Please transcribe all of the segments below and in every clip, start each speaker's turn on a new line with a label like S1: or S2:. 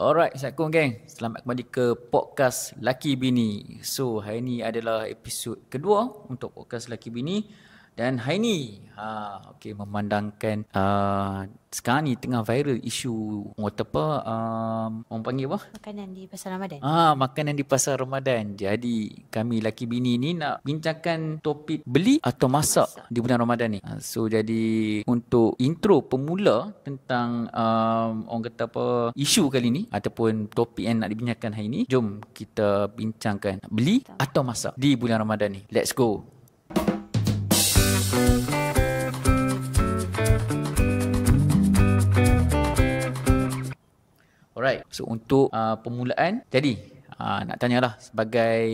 S1: Alright, Assalamualaikum geng. Selamat kembali ke podcast Laki Bini. So, hari ni adalah episod kedua untuk podcast Laki Bini. Dan Haini, ha, okay, memandangkan uh, sekarang ni tengah viral isu what apa, um, orang panggil apa?
S2: Makanan di Pasar Ramadan. Ah,
S1: ha, makanan di Pasar Ramadan. Jadi kami laki bini ni nak bincangkan topik beli atau masak, masak. di bulan Ramadan ni. Ha, so jadi untuk intro pemula tentang um, orang kata apa isu kali ni ataupun topik yang nak dibincangkan hari ni. Jom kita bincangkan beli atau masak di bulan Ramadan ni. Let's go. Alright. So untuk uh, permulaan, jadi uh, nak lah sebagai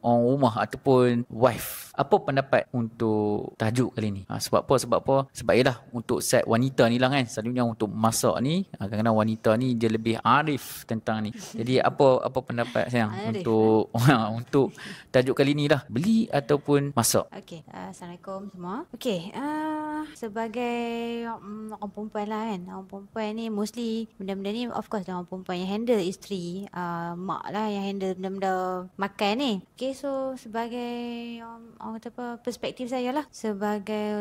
S1: orang rumah ataupun wife, apa pendapat untuk tajuk kali ni? Uh, sebab apa? Sebab apa? Sebab ialah untuk set wanita ni lah kan. Selalunya untuk masak ni, uh, kadang-kadang wanita ni dia lebih arif tentang ni. Jadi apa apa pendapat sayang arif. untuk uh, untuk tajuk kali ni lah. Beli ataupun masak.
S2: Okay. Uh, Assalamualaikum semua. Okay. Uh sebagai um, orang perempuan lah kan Orang perempuan ni mostly benda-benda ni of course orang perempuan yang handle isteri uh, Mak lah yang handle benda-benda makan ni Okay so sebagai um, orang kata apa perspektif saya lah Sebagai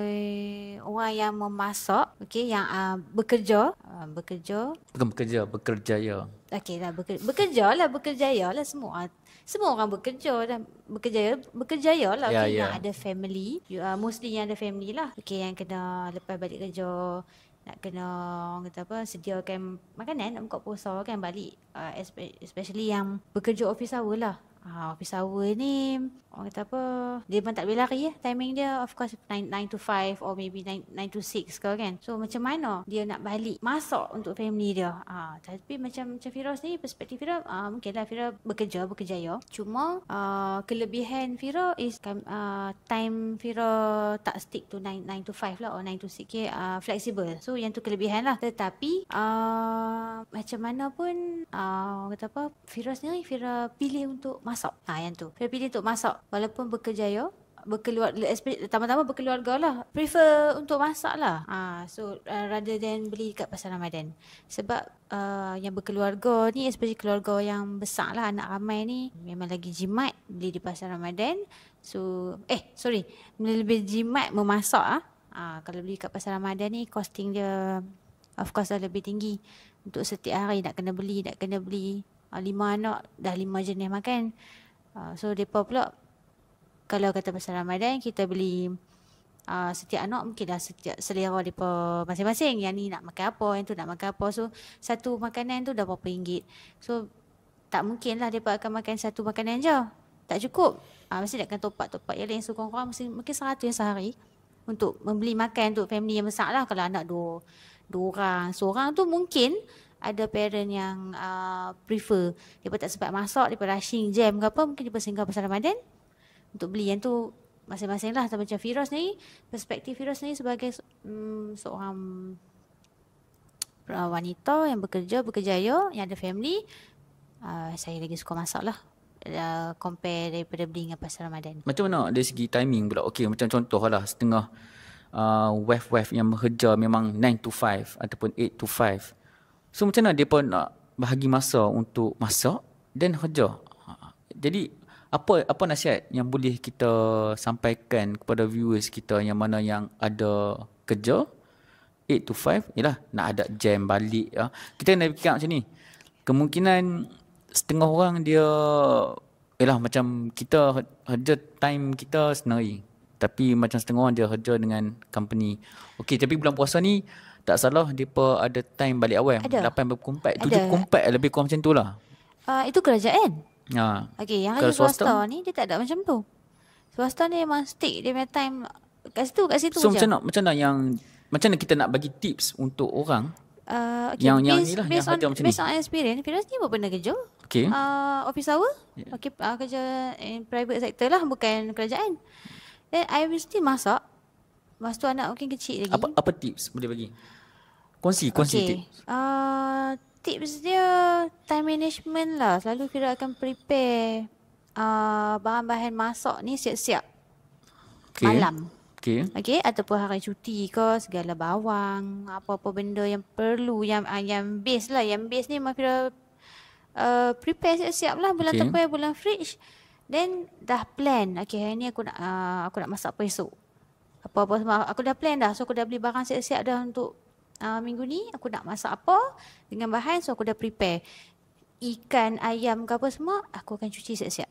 S2: orang yang memasak okay yang uh, bekerja uh, Bekerja
S1: Bukan bekerja, bekerja ya
S2: Okay lah, bekerja, bekerja lah, bekerja ya lah semua semua orang bekerja dan bekerja bekerja lah yeah, okay, yeah. yang ada family you are mostly yang ada family lah okay yang kena lepas balik kerja nak kena kata apa sediakan makanan nak buka puasa kan balik uh, especially yang bekerja office hour lah Ha, office hour ni Orang kata apa Dia pun tak boleh lari ya. Timing dia Of course 9 to 5 Or maybe 9 to 6 ke kan So macam mana Dia nak balik Masuk untuk family dia ha, Tapi macam Macam Firoz ni Perspektif Firoz ha, Mungkin lah Firoz Bekerja Bekerja ya Cuma uh, Kelebihan Firoz Is uh, Time Firoz Tak stick to 9, 9 to 5 lah Or 9 to 6 ke uh, Flexible So yang tu kelebihan lah Tetapi uh, Macam mana pun uh, Orang kata apa Firoz ni Firoz pilih untuk masak. Ha, yang tu. Saya pilih untuk masak. Walaupun berkejaya, berkeluar tambah-tambah eh, berkeluarga lah prefer untuk masak lah ha, so uh, rather than beli dekat pasar ramadan sebab uh, yang berkeluarga ni especially keluarga yang besar lah anak ramai ni memang lagi jimat beli di pasar ramadan so eh sorry lebih jimat memasak ah ha, kalau beli dekat pasar ramadan ni costing dia of course lah lebih tinggi untuk setiap hari nak kena beli nak kena beli uh, lima anak dah lima jenis makan uh, so depa pula kalau kata pasal Ramadan kita beli uh, setiap anak mungkin dah setiap selera depa masing-masing yang ni nak makan apa yang tu nak makan apa so satu makanan tu dah berapa ringgit so tak mungkin lah depa akan makan satu makanan je tak cukup uh, mesti nak kena topak-topak yang lain so kurang-kurang mesti mungkin satu yang sehari untuk membeli makan untuk family yang besar lah kalau anak dua dua orang seorang tu mungkin ada parent yang uh, prefer depa tak sempat masak depa rushing jam ke apa mungkin depa singgah pasar Ramadan untuk beli yang tu masing-masing lah macam Firoz ni perspektif Firoz ni sebagai um, seorang wanita yang bekerja berkejaya yang ada family uh, saya lagi suka masak lah uh, compare daripada beli dengan pasal Ramadan.
S1: Macam mana dari segi timing pula? okay macam contoh lah setengah uh, ah, wife-wife yang bekerja memang 9 to 5 ataupun 8 to So macam mana dia pun nak bahagi masa untuk masak dan kerja. Ha, ha. Jadi apa apa nasihat yang boleh kita sampaikan kepada viewers kita yang mana yang ada kerja 8 to 5 ialah nak ada jam balik ya. Kita nak fikir macam ni. Kemungkinan setengah orang dia ialah macam kita kerja time kita sendiri. Tapi macam setengah orang dia kerja dengan company. Okey, tapi bulan puasa ni tak salah Mereka ada time balik awal Ada 8 berkumpat Tujuh kumpat Lebih kurang macam tu lah
S2: uh, Itu kerajaan
S1: Ha. Okay yang ada swasta
S2: ni Dia tak ada macam tu Swasta ni memang stick Dia punya time Kat situ kat situ so, je macam mana,
S1: macam mana yang Macam mana kita nak bagi tips Untuk orang
S2: uh, ah, okay, Yang yang ni lah Yang kerja macam based ni on experience Firas ni buat benda kerja Okay uh, ah, Office hour yeah. Ya. Okay uh, kerja In private sector lah Bukan kerajaan Then I will still masak Masa tu anak mungkin kecil lagi Apa,
S1: apa tips boleh bagi Kongsi, kongsi okay.
S2: tips. Uh, ah, tips dia time management lah. Selalu kira akan prepare uh, bahan-bahan masak ni siap-siap.
S1: Okay. Malam. Okay.
S2: okay. Ataupun hari cuti kau segala bawang, apa-apa benda yang perlu yang ah, yang base lah. Yang base ni memang kira uh, prepare siap-siap lah bulan okay. tepi, bulan fridge. Then dah plan. Okay hari ni aku nak uh, aku nak masak apa esok. Apa-apa Aku dah plan dah. So aku dah beli barang siap-siap dah untuk uh, minggu ni aku nak masak apa dengan bahan so aku dah prepare ikan ayam ke apa semua aku akan cuci siap-siap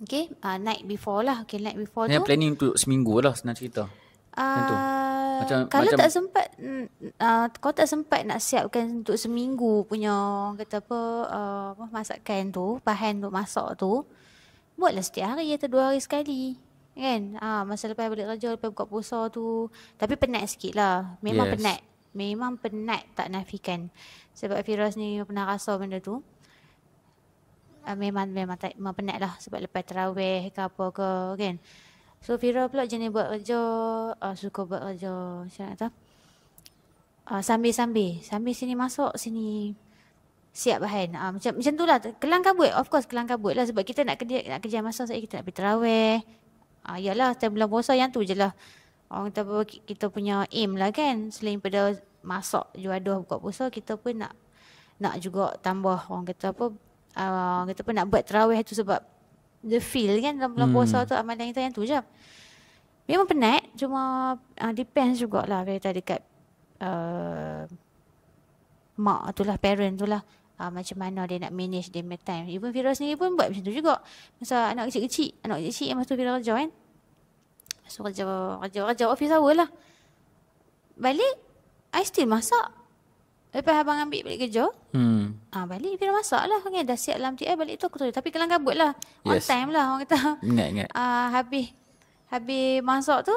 S2: Okay, uh, night before lah. Okay, night before yeah, tu. Planning
S1: untuk seminggu lah, senang cerita.
S2: Uh, macam, kalau macam tak sempat, uh, kalau tak sempat nak siapkan untuk seminggu punya, kata apa, uh, masakan tu, bahan untuk masak tu, buatlah setiap hari atau dua hari sekali. Kan? Uh, masa lepas balik kerja, lepas buka puasa tu. Tapi penat sikit lah. Memang yes. penat. Memang penat tak nafikan. Sebab Firas ni pernah rasa benda tu. Uh, memang memang tak memang penat lah sebab lepas terawih ke apa ke kan. So Fira pula jenis buat kerja, uh, suka buat kerja macam mana tak? Uh, sambil-sambil, sambil sini masuk, sini siap bahan. Uh, macam macam tu lah, kelang kabut. Of course kelang kabut lah sebab kita nak kerja, nak kerja masa kita nak pergi terawih. Uh, yalah, setiap bulan puasa yang tu je lah orang kata kita punya aim lah kan selain daripada masak juaduh buka puasa kita pun nak nak juga tambah orang kata apa uh, orang kata pun nak buat terawih tu sebab the feel kan dalam bulan hmm. puasa tu amalan kita yang tu je memang penat cuma uh, depends jugalah kata dekat uh, mak tu lah parent tu lah Uh, macam mana dia nak manage dia punya time. Even Fira sendiri pun buat macam tu juga. Masa anak kecil-kecil. Anak kecil-kecil yang masa tu Fira kerja kan. So kerja kerja kerja office hour lah. Balik I still masak. Lepas abang ambil balik kerja. Hmm. Ah ha, balik dia masak lah. Okay, dah siap dalam TL balik tu aku tulis. Tapi kelang kabut lah. On time lah orang kata. Ingat, ingat. Ah, habis. Habis masak tu.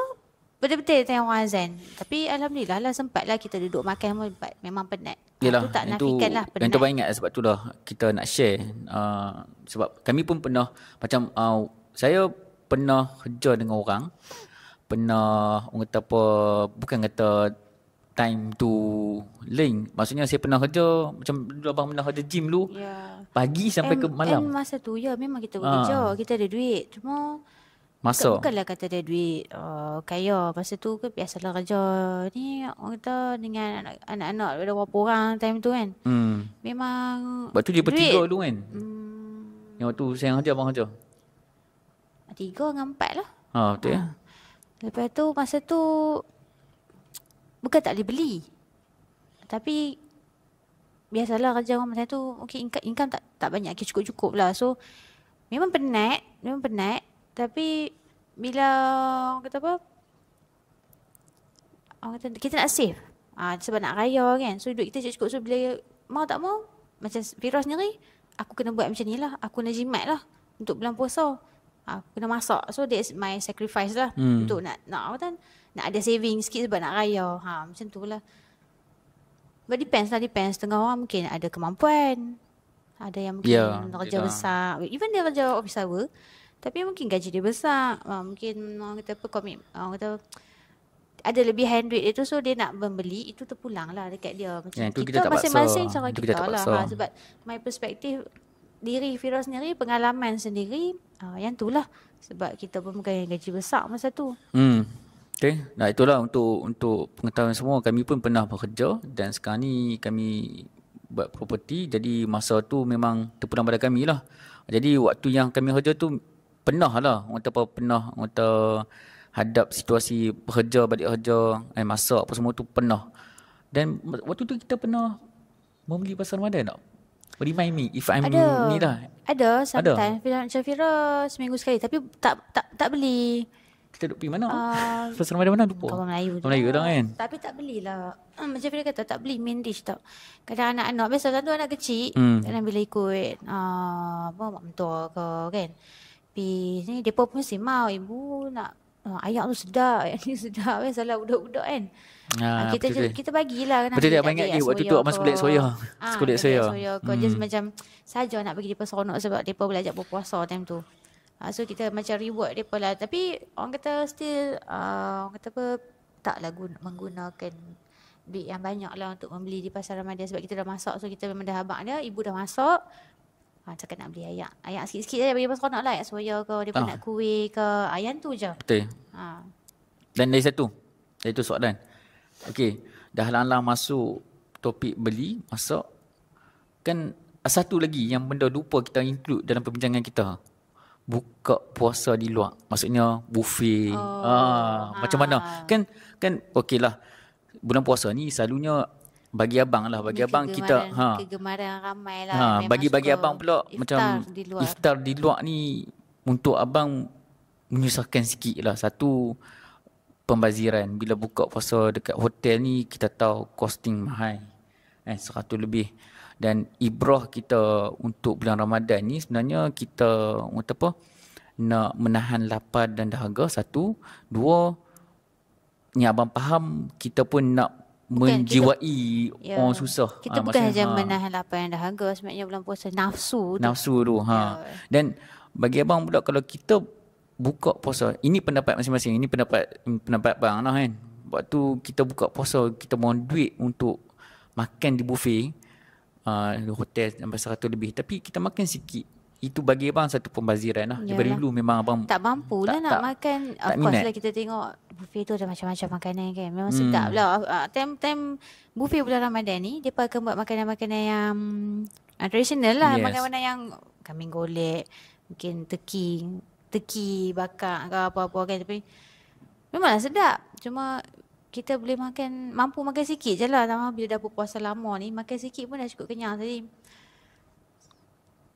S2: Betul-betul tengok orang azan. Tapi Alhamdulillah lah sempat lah kita duduk makan pun sempat. Memang penat. Yelah, ha, tu tak yang nafikan lah penat. Yang tu
S1: ingat lah sebab tu lah kita nak share. Uh, sebab kami pun pernah macam uh, saya pernah kerja dengan orang pernah orang kata apa bukan kata time to link maksudnya saya pernah kerja macam dulu abang pernah kerja gym dulu yeah. pagi sampai and, ke malam and
S2: masa tu ya memang kita ha. Ah. kerja kita ada duit cuma masa bukan, bukanlah kata ada duit uh, kaya masa tu ke biasalah kerja ni orang kata dengan anak-anak ada berapa orang time tu kan hmm. memang waktu dia bertiga
S1: dulu kan hmm. yang waktu saya kerja abang kerja
S2: Tiga dengan empat lah. Ha, oh, betul. Ha. Lepas tu masa tu bukan tak boleh beli. Tapi biasalah kerja orang macam tu okay, income, income tak tak banyak. Okay, cukup-cukup lah. So memang penat. Memang penat. Tapi bila orang kata apa? Orang kata kita nak save. Ha, sebab nak raya kan. So duit kita cukup-cukup. So bila mau tak mau macam Firas sendiri aku kena buat macam ni lah. Aku kena jimat lah untuk bulan puasa. Aku ah, kena masak. So that's my sacrifice lah. Hmm. Untuk nak, nak apa kan. Nak ada saving sikit sebab nak raya. Ha, macam tu lah. But depends lah. Depends. Tengah orang mungkin ada kemampuan. Ada yang mungkin yeah, kerja lah. besar. Even dia kerja office hour. Tapi mungkin gaji dia besar. Ha, mungkin orang kata apa. Komit. Orang kata ada lebih hand duit itu so dia nak membeli itu terpulang lah dekat dia macam yeah, kita, kita masing-masing cara kita, kita lah ha, sebab my perspective diri Fira sendiri pengalaman sendiri uh, yang itulah sebab kita pun bukan yang gaji besar masa tu.
S1: Hmm. Okay. Nah itulah untuk untuk pengetahuan semua kami pun pernah bekerja dan sekarang ni kami buat properti jadi masa tu memang terpulang pada kami lah. Jadi waktu yang kami kerja tu pernah lah orang kata apa pernah orang kata hadap situasi bekerja balik kerja eh masa apa semua tu pernah. Dan waktu tu kita pernah membeli pasal Ramadan tak? Remind me if I'm ada. ni lah.
S2: Ada. Sometimes. Ada. Syafira seminggu sekali. Tapi tak tak tak beli. Kita duduk pergi mana? Uh, ah, Pasal Ramadan mana lupa? Kawan Melayu.
S1: Kawan Melayu lah kan?
S2: Tapi tak belilah. Ah, macam Fira kata tak beli main dish tau. Kadang anak-anak. Biasa satu anak kecil. Hmm. Kadang bila ikut. Uh, apa mak mentua ke kan. Tapi ni dia pun mesti mau. Ibu nak. Uh, ayak tu sedap. Ayak ni sedap. Biasalah kan. budak-budak kan. Uh, Ha, ha, kita betul-betul. kita bagilah kan. Betul tak ingat dia waktu tu abang sekolah soya. Sekolah soya. Soya kau just hmm. macam saja nak bagi depa seronok sebab depa belajar berpuasa time tu. Ha, so kita macam reward depa lah tapi orang kata still uh, orang kata apa taklah guna, menggunakan duit yang banyak lah untuk membeli di pasar Ramadan sebab kita dah masak so kita memang dah habak dia ibu dah masak ha, cakap nak beli ayam. Ayam sikit-sikit je bagi pasal nak lah ayam soya ke dia pun nak kuih ke ayam tu je betul ha.
S1: dan dari satu dari tu soalan Okey, dah lalang masuk topik beli, masuk. Kan satu lagi yang benda lupa kita include dalam perbincangan kita. Buka puasa di luar. Maksudnya buffet. Oh, ah, ah, macam mana? Ah. Kan kan okeylah. Bulan puasa ni selalunya bagi abang lah bagi abang kita ha
S2: kegemaran ramai lah ha bagi bagi abang pula
S1: iftar macam di iftar di luar ni untuk abang menyusahkan sikit lah satu pembaziran bila buka puasa dekat hotel ni kita tahu costing mahal eh 100 lebih dan ibrah kita untuk bulan Ramadan ni sebenarnya kita kata apa nak menahan lapar dan dahaga satu dua ni abang faham kita pun nak menjiwai kita, ya, orang ya. susah kita ha, bukan hanya ha. menahan
S2: lapar dan dahaga sebenarnya bulan puasa nafsu nafsu
S1: tu ha ya. dan bagi abang pula kalau kita buka puasa. Ini pendapat masing-masing. Ini pendapat pendapat bang lah kan. Waktu kita buka puasa, kita mohon duit untuk makan di buffet. Uh, hotel sampai seratus lebih. Tapi kita makan sikit. Itu bagi abang satu pembaziran lah. Dari dulu memang abang...
S2: Tak mampu lah nak tak, makan. Tak, of course lah kita tengok buffet tu ada macam-macam makanan kan. Memang hmm. sedap lah. Uh, time, time buffet bulan Ramadan ni, dia pun akan buat makanan-makanan yang uh, traditional lah. Yes. Makanan-makanan yang kambing golek, mungkin teking, teki bakar ke apa-apa kan tapi memanglah sedap cuma kita boleh makan mampu makan sikit je lah sama bila dah berpuasa lama ni makan sikit pun dah cukup kenyang tadi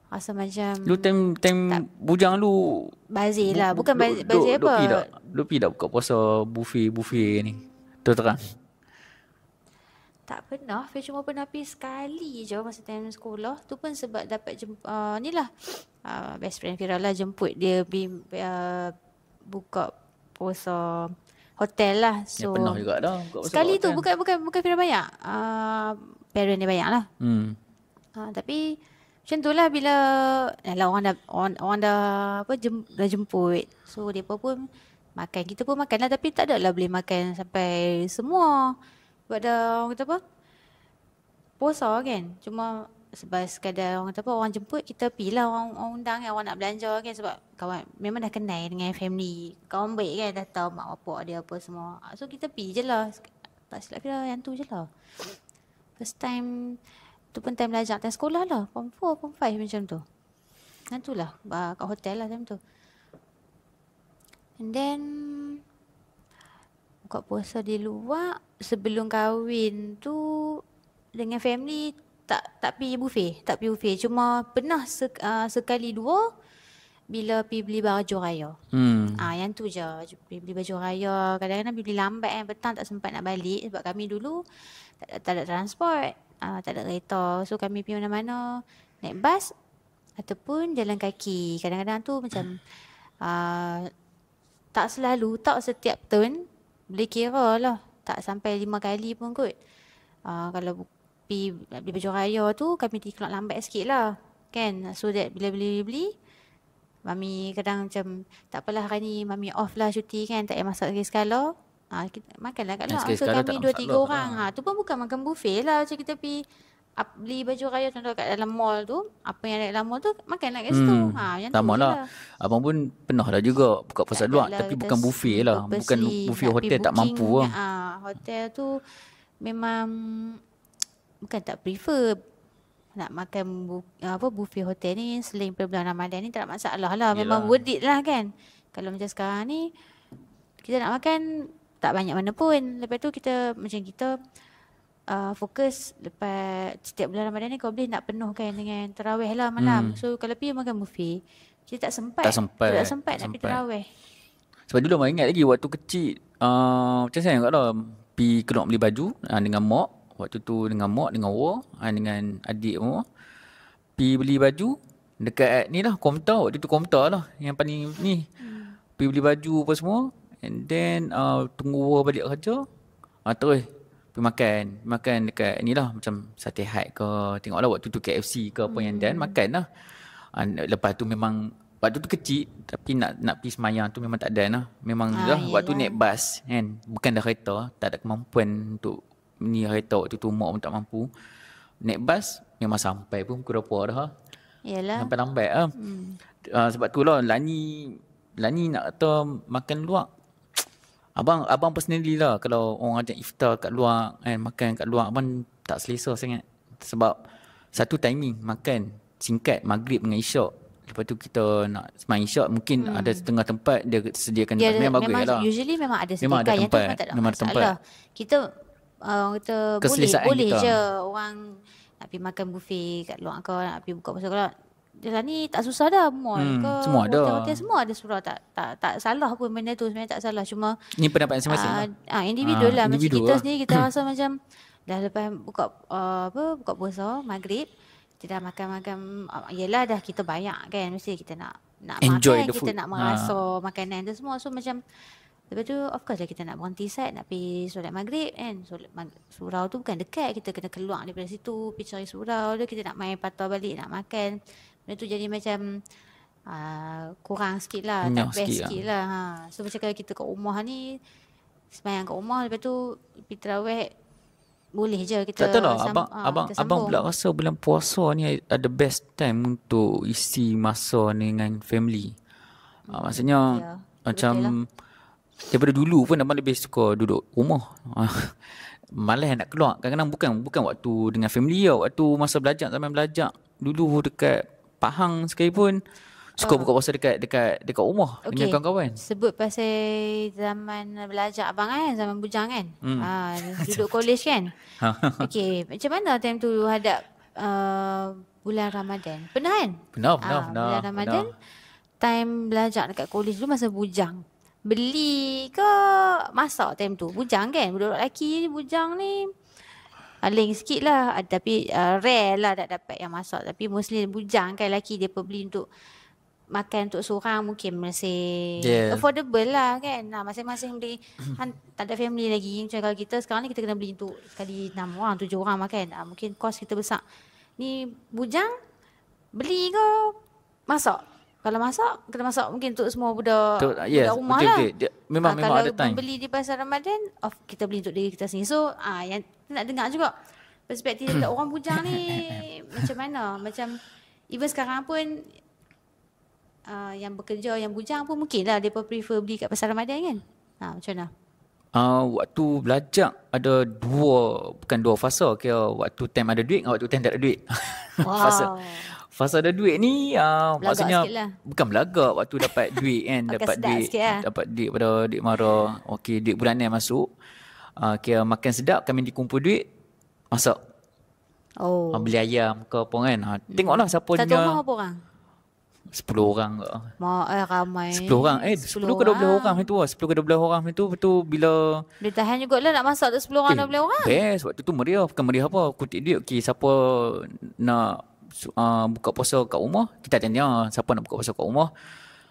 S2: rasa macam lu
S1: tem tem bujang lu
S2: bazir lah bukan bazir, bazir apa lu tak
S1: lu pi tak buka puasa buffet buffet ni terang
S2: tak pernah Fiz cuma pernah pergi sekali je Masa time sekolah Tu pun sebab dapat jem, uh, Ni lah Uh, best friend Fira lah jemput dia bi, uh, buka puasa hotel lah. Ya, so, yang penuh juga
S1: dah. Buka sekali tu bukan,
S2: bukan, bukan Fira banyak. Uh, parent dia banyak lah. Hmm. Uh, tapi macam tu lah bila eh, lah orang dah, orang, orang dah, apa, jem, dah jemput. So dia pun, makan. Kita pun makan lah tapi tak ada lah boleh makan sampai semua. Sebab dah orang kata apa? Puasa kan. Cuma sebab sekadar orang kata apa orang jemput kita pergi lah orang, orang undang kan orang nak belanja kan sebab kawan memang dah kenal dengan family kawan baik kan dah tahu mak bapak dia apa semua so kita pi je lah tak silap kira yang tu je lah first time tu pun time belajar time sekolah lah form 4 form 5 macam tu yang tu lah kat hotel lah time tu and then buka puasa di luar sebelum kahwin tu dengan family tak tak pi buffet, tak pi buffet. Cuma pernah sek, uh, sekali dua bila pi beli baju raya. Hmm. Ah ha, yang tu je, pi beli baju raya. Kadang-kadang pi beli lambat kan, eh. petang tak sempat nak balik sebab kami dulu tak, tak ada transport, uh, tak ada kereta. So kami pi mana-mana naik bas ataupun jalan kaki. Kadang-kadang tu macam uh, tak selalu, tak setiap turn boleh kira lah. Tak sampai lima kali pun kot. Uh, kalau pi beli baju raya tu kami pergi keluar lambat sikit lah kan so that bila beli beli, beli mami kadang macam tak apalah hari ni mami off lah cuti kan tak payah masak lagi sekala ha, kita makan kat luar so kami dua tiga lah. orang ha. tu pun bukan makan buffet lah macam kita pi beli baju raya contoh kat dalam mall tu apa yang ada dalam mall tu makan lah kat situ hmm. ha, sama lah. lah
S1: abang pun pernah dah juga buka pasal luar tapi lah. bukan buffet lah bukan buffet hotel tak mampu lah ha,
S2: hotel tu memang bukan tak prefer nak makan bu, apa buffet hotel ni selain pada bulan Ramadan ni tak ada masalah lah. Memang Yelah. worth it lah kan. Kalau macam sekarang ni kita nak makan tak banyak mana pun. Lepas tu kita macam kita uh, fokus lepas setiap bulan Ramadan ni kau boleh nak penuhkan dengan terawih lah malam. Hmm. So kalau pergi makan buffet kita tak sempat. Tak sempat. tak sempat, tak nak sempat. pergi terawih.
S1: Sebab dulu mak ingat lagi waktu kecil uh, macam saya ingat lah pergi kena beli baju uh, dengan mak Waktu tu dengan mak, dengan war, ha, ah, dengan adik semua. Pi beli baju dekat ni lah, komta. Waktu tu komta lah yang paling ni. Pi beli baju apa semua. And then uh, tunggu war balik kerja. Ha, terus pergi makan. Makan dekat ni lah macam sate hat ke. Tengok lah waktu tu KFC ke apa hmm. yang dan hmm. makan lah. Ha, lepas tu memang Waktu tu kecil tapi nak nak pergi semayang tu memang tak ada lah. Memang ah, lah waktu naik bas kan. Bukan dah kereta, tak ada kemampuan untuk ni kereta waktu tu mak pun tak mampu. Naik bas memang sampai pun pukul berapa dah. Ha? Yalah. Sampai lambat ha? hmm. ah. Hmm. Uh, sebab tu lah Lani Lani nak kata makan luar. Abang abang personally lah kalau orang ajak iftar kat luar kan makan kat luar abang tak selesa sangat sebab satu timing makan singkat maghrib dengan isyak Lepas tu kita nak main isyak Mungkin hmm. ada setengah tempat Dia sediakan dia ada, Memang bagus lah
S2: Usually memang ada sediakan Memang ada tempat, yang tempat, tak ada memang tempat. Kita uh, orang kata boleh boleh je orang nak pergi makan buffet kat luar kau nak pergi buka pasal kalau Jalan ni tak susah dah mall hmm, ke semua ada. Hotel, hotel semua ada surau tak tak tak salah pun benda tu sebenarnya tak salah cuma ni pendapat masing-masing ah individu uh, lah ah, individu ah, lah. macam lah. kita sendiri kita rasa macam dah lepas buka uh, apa buka puasa maghrib kita dah makan makan uh, yelah dah kita banyak kan mesti kita nak nak Enjoy makan the kita nak merasa uh. makanan tu semua so macam Lepas tu of course lah kita nak berhenti set Nak pergi solat maghrib kan solat mag- Surau tu bukan dekat Kita kena keluar daripada situ Pergi cari surau tu Kita nak main patah balik Nak makan Benda tu jadi macam uh, Kurang sikit lah Menyok Tak best sikit, lah. lah. ha. So macam kalau kita kat rumah ni Semayang kat rumah Lepas tu Pergi terawet boleh je kita Tak tahu lah, sam- abang, ha, abang, abang pula
S1: rasa bulan puasa ni Ada best time untuk isi masa ni dengan family ah, hmm, ha, Maksudnya yeah. Macam Betulah. Daripada dulu pun abang lebih suka duduk rumah. Malah nak keluar. Kadang-kadang bukan bukan waktu dengan family ya. Waktu masa belajar zaman belajar. Dulu dekat Pahang sekali pun suka oh. buka puasa dekat dekat dekat rumah okay. dengan kawan-kawan.
S2: Sebut pasal zaman belajar abang kan, zaman bujang kan. Hmm. Ha, duduk college kan. Ha. Okey, macam mana time tu hadap uh, bulan Ramadan? Pernah kan?
S1: Pernah, pernah, ha, pernah. Bulan Ramadan.
S2: Pernah. Time belajar dekat college tu masa bujang beli ke masak time tu. Bujang kan? Budak lelaki ni bujang ni Aling sikit lah. Ah, tapi uh, rare lah tak dapat yang masak. Tapi mostly bujang kan lelaki dia pun beli untuk makan untuk seorang mungkin masih yeah. affordable lah kan. Nah, masing-masing beli. Han, tak ada family lagi. Macam kalau kita sekarang ni kita kena beli untuk sekali 6 orang, tujuh orang makan. Uh, mungkin kos kita besar. Ni bujang beli ke masak? Kalau masak, kena masak mungkin untuk semua budak, Tuk, budak rumah betul, lah. Betul, dia,
S1: memang, ha, memang ada time. Kalau beli
S2: di pasar Ramadan, of, kita beli untuk diri kita sendiri. So, ah ha, yang nak dengar juga perspektif dekat orang bujang ni macam mana? Macam even sekarang pun uh, yang bekerja yang bujang pun mungkin lah Dia prefer beli kat pasar Ramadan kan? Ha, macam mana?
S1: Uh, waktu belajar ada dua, bukan dua fasa. okay. waktu time ada duit, waktu time tak ada duit.
S2: Wow. fasa
S1: fasa ada duit ni uh, maksudnya lah. bukan belagak waktu dapat duit kan dapat duit sikit, ya. dapat duit pada duit mara okey duit bulan ni masuk uh, ah, kira makan sedap kami dikumpul duit masak
S2: oh uh, beli
S1: ayam ke apa kan ha, tengoklah siapa satu punya satu orang Sepuluh orang ke
S2: Mak eh, ramai Sepuluh
S1: orang Eh sepuluh ke dua belah orang itu lah Sepuluh ke dua belah orang itu Betul bila
S2: Dia tahan juga lah nak masak tu Sepuluh orang eh, dua eh, belah orang
S1: Best Waktu tu meriah Bukan meriah apa Kutip dia Okay siapa Nak uh, buka puasa kat rumah, kita tanya ah, siapa nak buka puasa kat rumah.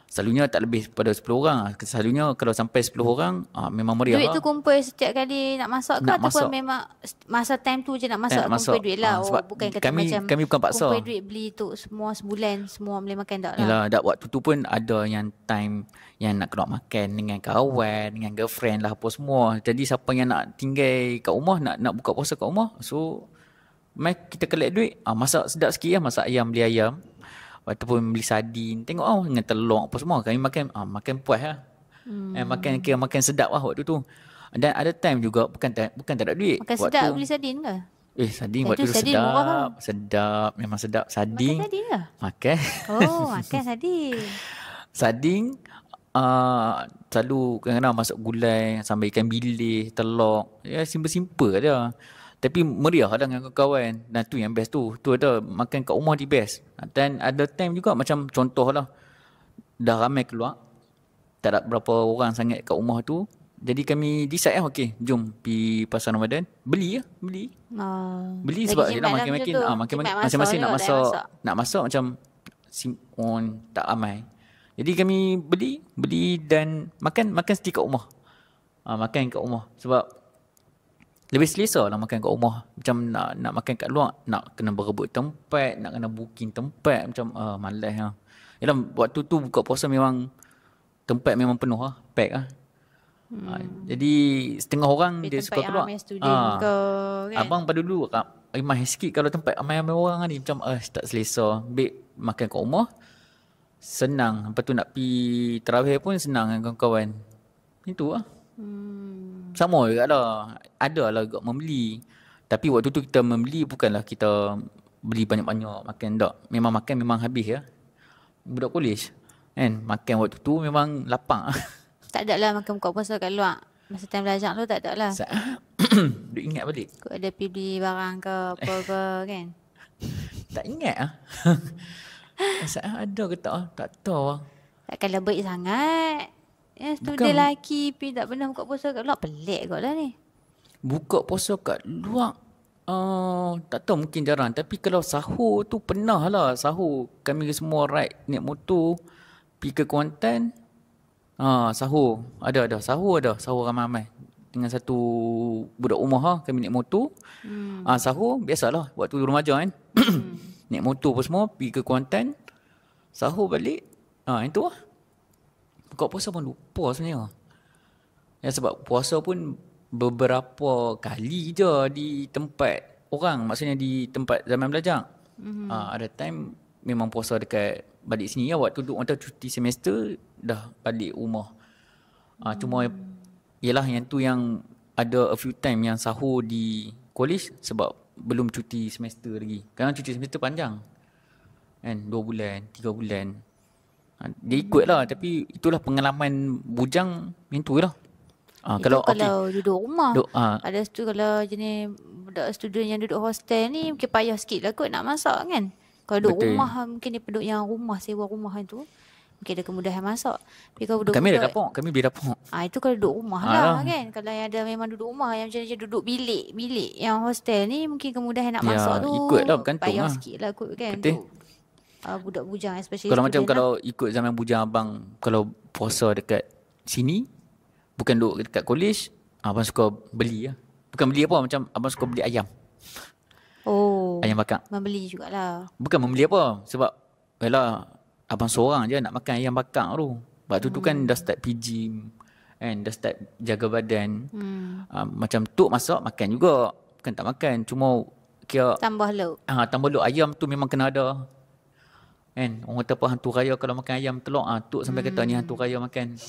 S1: Selalunya tak lebih pada 10 orang. Ah. Selalunya kalau sampai 10 orang, uh, memang meriah. Duit lah. tu
S2: kumpul setiap kali nak masak ke? Nak ataupun masak. memang masa time tu je nak masak, eh, nak masak. kumpul duit lah? Uh, sebab oh, bukan kata kami, macam kami bukan paksa. kumpul duit beli tu semua sebulan, semua boleh makan tak lah. Yalah,
S1: dah waktu tu pun ada yang time yang nak keluar makan dengan kawan, dengan girlfriend lah apa semua. Jadi siapa yang nak tinggal kat rumah, nak nak buka puasa kat rumah, so Mai kita collect duit ah, Masak sedap sikit lah Masak ayam beli ayam Ataupun beli sardin Tengok lah oh, dengan telur apa semua Kami makan ah, Makan puas lah
S2: eh, hmm. eh, Makan kira
S1: makan sedap lah waktu tu Dan ada time juga Bukan tak, bukan tak ada duit Makan waktu, sedap beli sardin ke? Eh sardin eh, waktu tu sedap murah kan? Sedap Memang sedap Sardin Makan sardin lah Makan Oh
S2: makan sardin
S1: Sardin uh, Selalu kadang-kadang masuk gulai Sambil ikan bilis Telok Ya simple-simple je tapi meriah kadang lah dengan kawan-kawan. Dan tu yang best tu. Tu ada makan kat rumah dia best. Dan ada time juga macam contoh lah. Dah ramai keluar. Tak ada berapa orang sangat kat rumah tu. Jadi kami decide lah. Okay, jom pi pasar Ramadan. Beli lah.
S2: Beli. Uh, beli sebab lah, makin-makin. Ah, makin -makin, masing-masing nak masak, masak.
S1: Nak masak macam simpon tak ramai. Jadi kami beli. Beli dan makan. Makan setiap kat rumah. Ah, makan kat rumah. Sebab lebih selesa lah makan kat rumah Macam nak, nak makan kat luar Nak kena berebut tempat Nak kena booking tempat Macam uh, malas lah Yalah waktu tu buka puasa memang Tempat memang penuh lah Pack lah hmm. uh, Jadi setengah orang Bila eh, dia suka keluar Tempat uh, ke kan? Abang pada dulu kak, Imah sikit kalau tempat ramai-ramai orang ah, ni Macam uh, tak selesa Baik makan kat rumah Senang Lepas tu nak pi terawih pun senang dengan kawan-kawan Itu lah hmm sama juga lah. Ada lah juga membeli. Tapi waktu tu kita membeli bukanlah kita beli banyak-banyak makan tak. Memang makan memang habis ya. Budak kolej. Kan? Makan waktu tu memang lapang.
S2: Tak ada lah makan buka puasa kat luar. Masa time belajar tu tak ada lah. Duk ingat balik. Kau ada pergi beli barang ke apa ke kan? tak ingat lah. Masa ada ke tak? Tak tahu lah. Takkanlah baik sangat. Ya, eh, student lelaki pi tak pernah buka puasa kat luar. Pelik kot lah ni.
S1: Buka puasa kat
S2: luar. Uh,
S1: tak tahu mungkin jarang. Tapi kalau sahur tu pernah lah sahur. Kami semua ride naik motor. Pergi ke Kuantan. Uh, sahur. Ada, ada. Sahur ada. Sahur ramai-ramai. Dengan satu budak rumah ha, kami naik motor. Hmm. Uh, sahur biasalah. Waktu remaja kan. Hmm. naik motor pun semua. Pergi ke Kuantan. Sahur balik. Ah, uh, itu lah. Buka puasa pun lupa sebenarnya. Ya sebab puasa pun beberapa kali je di tempat orang, maksudnya di tempat zaman belajar. Mm-hmm. Ha, ada time memang puasa dekat balik sini ya waktu duduk untuk cuti semester dah balik rumah. Ha, mm. cuma hmm. ialah yang tu yang ada a few time yang sahur di college sebab belum cuti semester lagi. Kan cuti semester panjang. Kan dua bulan, tiga bulan. Ha, dia ikut lah Tapi itulah pengalaman Bujang Yang lah ha, kalau, kalau
S2: okay. duduk rumah duduk, ha. Ada tu kalau jenis Budak student yang duduk hostel ni Mungkin payah sikit lah kot Nak masak kan Kalau duduk Betul. rumah Mungkin dia penduduk yang rumah Sewa rumah kan tu Mungkin ada kemudahan masak Tapi kalau duduk Kami ada dapur Kami beli dapur ha, Itu kalau duduk rumah ha. lah kan Kalau yang ada memang duduk rumah Yang macam-macam duduk bilik Bilik yang hostel ni Mungkin kemudahan nak ya, masak ya, tu Ikut lah bergantung Payah lah. sikit lah kot kan Betul tu uh, budak bujang especially kalau macam lah. kalau
S1: ah. ikut zaman bujang abang kalau puasa dekat sini bukan duduk dekat college abang suka beli ya bukan beli apa macam abang suka beli ayam
S2: oh ayam bakar membeli jugalah
S1: bukan membeli apa sebab bila abang seorang je nak makan ayam bakar tu Sebab tu hmm. tu kan hmm. dah start PG kan dah start jaga badan hmm. uh, macam tok masak makan juga bukan tak makan cuma kira tambah lauk ah uh, tambah lauk ayam tu memang kena ada Kan? Orang kata apa hantu raya kalau makan ayam telur. Ah, tok sampai kata hmm. ni hantu raya makan.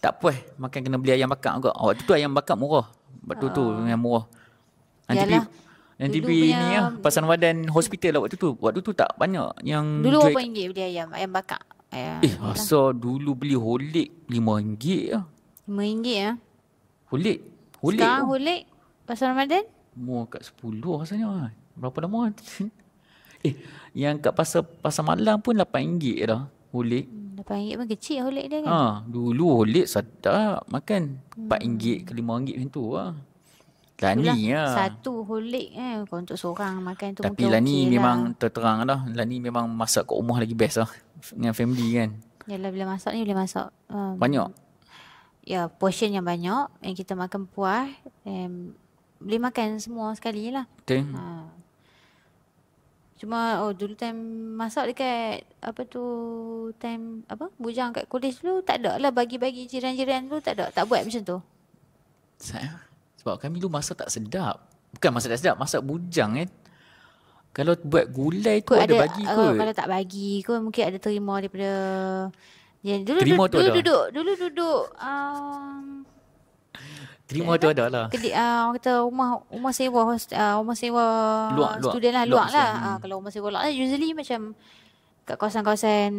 S1: Tak puas makan kena beli ayam bakar juga. Waktu tu ayam bakar murah. Waktu tu oh. yang murah. Nanti Yalah. Pi- yang TV ni lah Pasan Wadan Hospital lah waktu tu Waktu tu tak banyak Yang Dulu berapa
S2: ringgit beli ayam Ayam bakar ayam Eh
S1: rasa lah. dulu beli holik Lima ringgit lah
S2: Lima ringgit lah
S1: Holik Holik Sekarang pun.
S2: holik Pasan Ramadan
S1: Mua kat sepuluh rasanya lah Berapa lama Eh yang kat pasar pasar malam pun RM8 dah Hulik
S2: hmm, RM8 pun kecil hulik dia kan ha,
S1: Dulu hulik sedap Makan RM4 hmm. ke RM5 macam tu ha. lah Lani lah. Ha.
S2: Satu holik eh. Ha, Kalau untuk seorang makan tu Tapi Lani memang lah.
S1: terterang lah. Lani memang masak kat rumah lagi best lah. Dengan family kan.
S2: Yalah bila masak ni boleh masak. Um, banyak? Ya portion yang banyak. Yang kita makan puas. Um, boleh makan semua sekali lah.
S1: Okay. Uh.
S2: Cuma oh dulu time masak dekat apa tu time apa bujang kat kolej dulu tak ada lah bagi-bagi jiran-jiran dulu tak ada tak buat macam tu.
S1: Saya sebab kami dulu masak tak sedap. Bukan masak tak sedap, masak bujang eh. Kalau buat gulai tu ada, ada bagi ke? Uh, oh, kalau
S2: tak bagi ke mungkin ada terima daripada Ya, dulu, terima du- dulu, duduk, dulu duduk um,
S1: Terima tu ada lah. Kedi,
S2: uh, ah, orang kata rumah rumah sewa host, uh, ah, rumah sewa luak, student lah, luak, luak lah. Ah, hmm. Uh, kalau rumah sewa luak lah, eh, usually macam kat kawasan-kawasan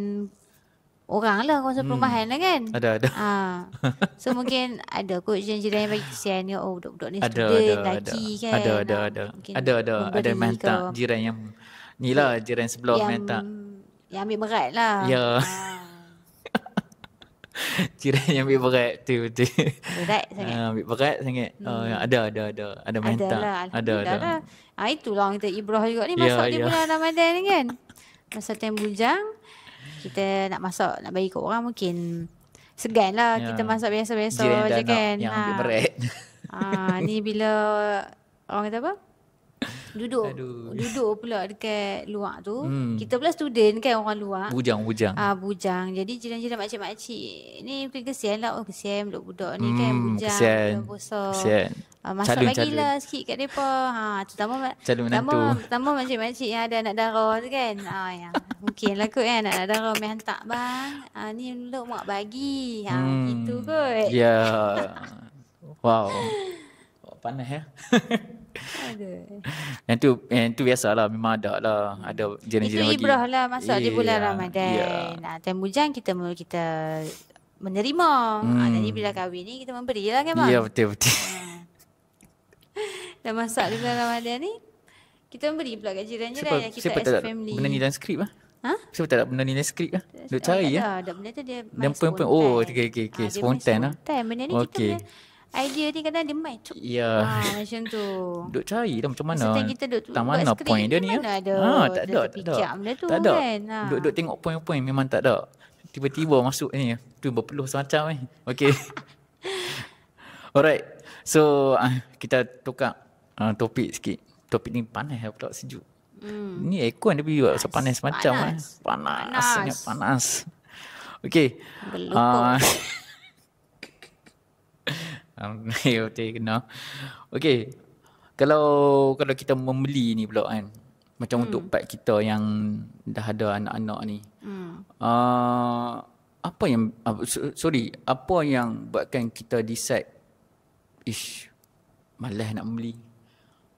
S2: orang lah, kawasan hmm. perumahan lah kan. Ada, ada. Uh, so mungkin ada kot jiran-jiran yang bagi kesian ni, ya, oh budak-budak ni ada, student, ada, lagi ada. kan. Ada, ada, ada.
S1: Uh, ada, ada. Ada yang mentak jiran yang, ni lah jiran sebelum mentak.
S2: Yang ambil berat lah. Ya.
S1: Yeah. Cirai yang ambil berat tu betul. Berat sangat. Uh, ambil berat sangat. Ah, hmm. Uh, ada ada ada ada tak. Lah, ada ada. Lah. Ah
S2: uh, itulah kita Ibrah juga ni ya, masuk yeah, di bulan yeah. Ramadan ni kan. Masa time bujang kita nak masuk nak bagi kat orang mungkin segan lah yeah. kita masuk biasa-biasa je kan. Yang ha. ambil berat. Ah uh, ni bila orang kata apa? Duduk Aduh. Duduk pula dekat luar tu hmm. Kita pula student kan orang luar
S1: Bujang-bujang
S2: Ah bujang Jadi jiran-jiran makcik-makcik Ni mungkin kesian lah Oh kesian budak budak ni kan. hmm, kan Bujang Kesian besar. Kesian ah, Masak calun, bagilah calun. sikit kat mereka ha, Terutama Calon menantu Terutama makcik-makcik yang ada anak darah tu kan ah, ya. Mungkin lah kot kan eh, Anak darah main hantar bang ah, Ni luk mak bagi ha, hmm. Gitu kot Ya yeah.
S1: Wow Panas ya Ada. Yang tu yang tu biasalah memang ada lah. Ada jenis-jenis lagi. Itu ibrah lah masa yeah. di bulan ya, Ramadan. Yeah.
S2: Nah, time bujang kita kita menerima. Ah, hmm. Ha, jadi bila kahwin ni kita memberi lah kan bang? Ya yeah, betul-betul. Ah. Dan masa di bulan Ramadan ni kita memberi pula kat jiran-jiran yang kita siapa as tak family. Benda ni dalam skrip lah. Ha?
S1: Siapa tak ada benda ni dalam skrip lah?
S2: Duk cari lah. Ya? Ada benda tu dia main spontan. Oh, ah.
S1: okay, okay, okay. Ha, spontan lah.
S2: Benda ni okay. kita punya idea ni kadang dia main cuk. Ya. Ha, macam tu.
S1: Duk cari dah macam mana. Sedang kita duk tak mana point dia kan ni. Eh? Mana ada. Ha, tak ada. Tak ada. Benda tu tak ada. Kan? Ha. Ah. Duk, duk tengok point-point memang tak ada. Tiba-tiba masuk ni. Tu berpeluh semacam Eh. Okay. Alright. So uh, kita tukar uh, topik sikit. Topik ni panas lah pula sejuk.
S2: Hmm. Ni
S1: aircon dia beri buat panas, panas semacam panas. Eh. panas. Panas. Panas. Okay. Belum. Uh, okay, kena. Okay. Kalau kalau kita membeli ni pula kan. Macam hmm. untuk pet kita yang dah ada anak-anak ni. Hmm. Uh, apa yang ah, sorry apa yang buatkan kita decide ish malah nak beli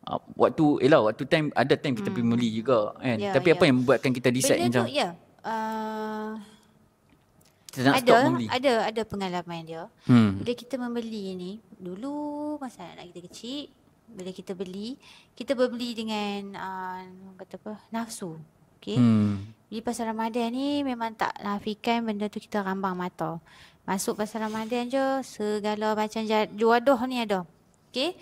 S1: ah, waktu elah waktu time ada time kita hmm. pergi beli juga kan yeah, tapi apa ya. yang buatkan kita decide Benda macam tu, ya,
S2: yeah. uh, kita nak ada, stop membeli. Ada, ada pengalaman dia. Hmm. Bila kita membeli ni, dulu masa anak kita kecil, bila kita beli, kita berbeli dengan uh, kata apa, nafsu. Okay. Hmm. Bila pasal Ramadan ni memang tak nafikan benda tu kita rambang mata. Masuk pasal Ramadan je segala macam jual doh ni ada. Okay.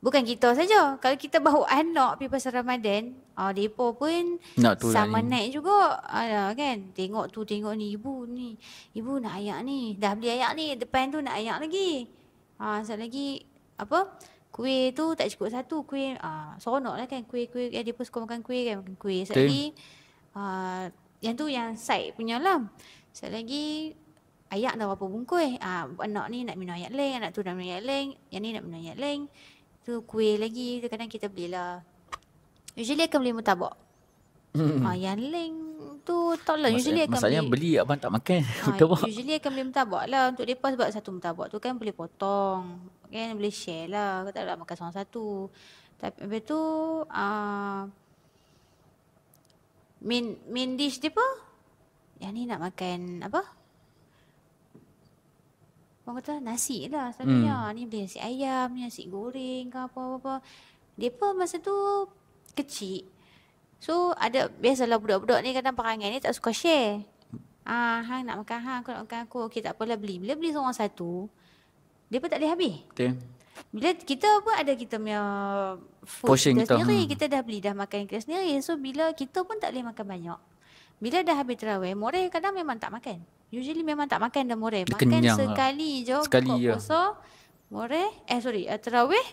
S2: Bukan kita saja. Kalau kita bawa anak pergi pasal Ramadan, ah depa pun nak lah sama lain. naik juga. Ah ya, kan? Tengok tu tengok ni ibu ni. Ibu nak ayak ni. Dah beli ayak ni, depan tu nak ayak lagi. Ah sat lagi apa? Kuih tu tak cukup satu kuih. Ah seronoklah kan kuih-kuih yang eh, depa suka makan kuih kan, makan kuih. Sat lagi ah yang tu yang side punya lah. Sat lagi ayak dah berapa bungkus? Ah anak ni nak minum ayak leng, anak tu nak minum ayak leng, yang ni nak minum ayak leng ke kuih lagi kadang kita belilah usually akan beli mutabak hmm. ah yang link tu tak lah usually akan beli maksudnya
S1: beli abang tak makan ah, mutabak
S2: usually akan beli mutabak lah untuk mereka sebab satu mutabak tu kan boleh potong kan boleh share lah kau tak nak makan seorang satu tapi lepas tu uh, main, main dish dia yang ni nak makan apa orang kata nasi lah selalunya hmm. ni beli nasi ayam ni nasi goreng ke apa apa, dia pun masa tu kecil so ada biasalah budak-budak ni kadang perangai ni tak suka share ah hang nak makan hang aku nak makan aku okey tak apalah beli bila beli seorang satu dia pun tak boleh habis okay. Bila kita pun ada kita punya food Pushing kita, sendiri, hmm. kita dah beli, dah makan kita sendiri. So bila kita pun tak boleh makan banyak. Bila dah habis terawih, moreh kadang memang tak makan. Usually memang tak makan dah moreh. Makan sekali lah. je. Sekali ya. moreh. Eh sorry. Uh, terawih.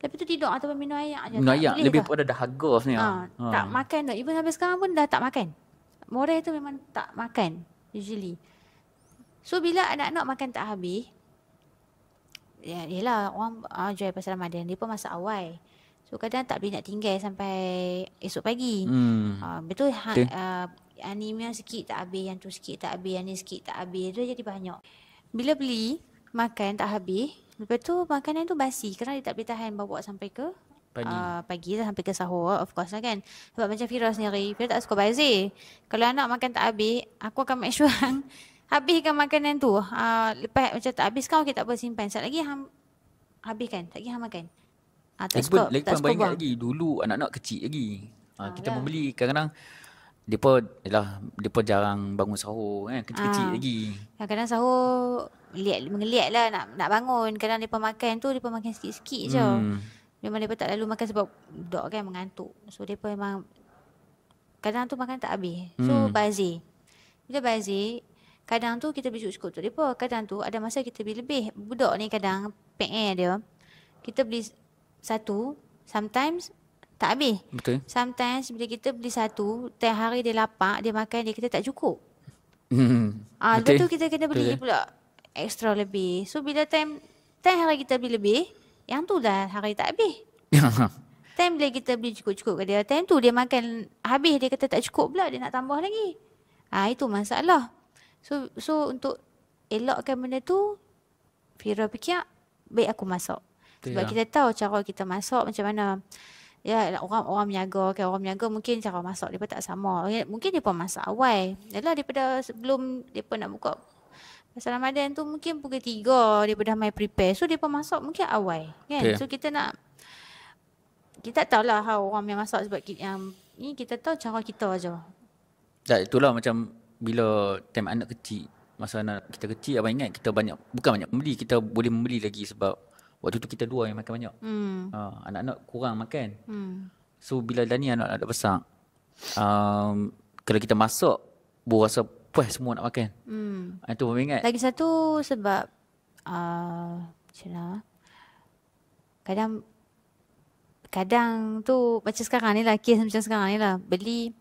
S2: Tapi tu tidur atau minum air. Minum air. Lebih
S1: lah. pada dahaga sebenarnya. Ha, ha. Ah. Ah, ah. Tak
S2: makan dah. Even sampai sekarang pun dah tak makan. Moreh tu memang tak makan. Usually. So bila anak-anak makan tak habis. Ya, yelah orang uh, jual pasal Ramadan. Dia pun masak awal. So kadang tak boleh nak tinggal sampai esok pagi. Hmm. Uh, betul. Okay. Ha, uh, yang ah, sikit tak habis, yang tu sikit tak habis, yang ni sikit tak habis. Dia jadi banyak. Bila beli, makan tak habis. Lepas tu makanan tu basi kerana dia tak boleh tahan bawa sampai ke pagi. Uh, pagi lah sampai ke sahur of course lah kan. Sebab macam Firas sendiri, Firas tak suka bazir. Kalau anak makan tak habis, aku akan make sure habiskan makanan tu. Uh, lepas macam tak habis kan, okey tak apa simpan. Sat lagi ham, habiskan, tak lagi ham makan. Uh, tak lagi suka, pun, tak suka buang.
S1: lagi, dulu anak-anak kecil lagi. Uh, uh, kita yeah. membeli kadang-kadang depa ialah depa jarang bangun sahur kan kecil-kecil ha. lagi.
S2: Kadang-kadang sahur lihat mengeliat lah nak nak bangun kadang depa makan tu depa makan sikit-sikit je. Hmm. Memang depa tak lalu makan sebab dok kan mengantuk. So depa memang kadang tu makan tak habis. So hmm. bazir. Bila bazir Kadang tu kita beli cukup-cukup tu depa. Kadang tu ada masa kita beli lebih. Budak ni kadang PE dia. Kita beli satu, sometimes tak habis. Betul. Sometimes bila kita beli satu, tiap hari dia lapar, dia makan dia kita tak cukup. Hmm.
S1: Ah, Betul. tu kita kena beli Betul.
S2: pula extra lebih. So bila time time hari kita beli lebih, yang tu dah hari tak habis. time bila kita beli cukup-cukup ke dia, time tu dia makan habis dia kata tak cukup pula, dia nak tambah lagi. Ah, itu masalah. So so untuk elakkan benda tu, Fira fikir, baik aku masak. Sebab Betul. Lah. kita tahu cara kita masak macam mana ya lah, orang orang meniaga kan orang meniaga mungkin cara masak dia pun tak sama mungkin dia pun masak awal ialah daripada sebelum dia pun nak buka pasal Ramadan tu mungkin pukul 3 dia pun dah mai prepare so dia pun masak mungkin awal kan okay. so kita nak kita tak tahulah how orang yang masak sebab kita, yang ni kita tahu cara kita aja.
S1: Tak itulah macam bila time anak kecil masa anak kita kecil apa ingat kita banyak bukan banyak membeli kita boleh membeli lagi sebab Waktu tu kita dua yang makan banyak. Hmm. Uh, anak-anak kurang makan. Hmm. So bila dah ni anak-anak dah besar. Um, kalau kita masak, buah rasa puas semua nak makan. Hmm. Itu ha, pun ingat. Lagi
S2: satu sebab uh, macam mana? Ah, kadang kadang tu macam sekarang ni lah kes macam sekarang ni lah beli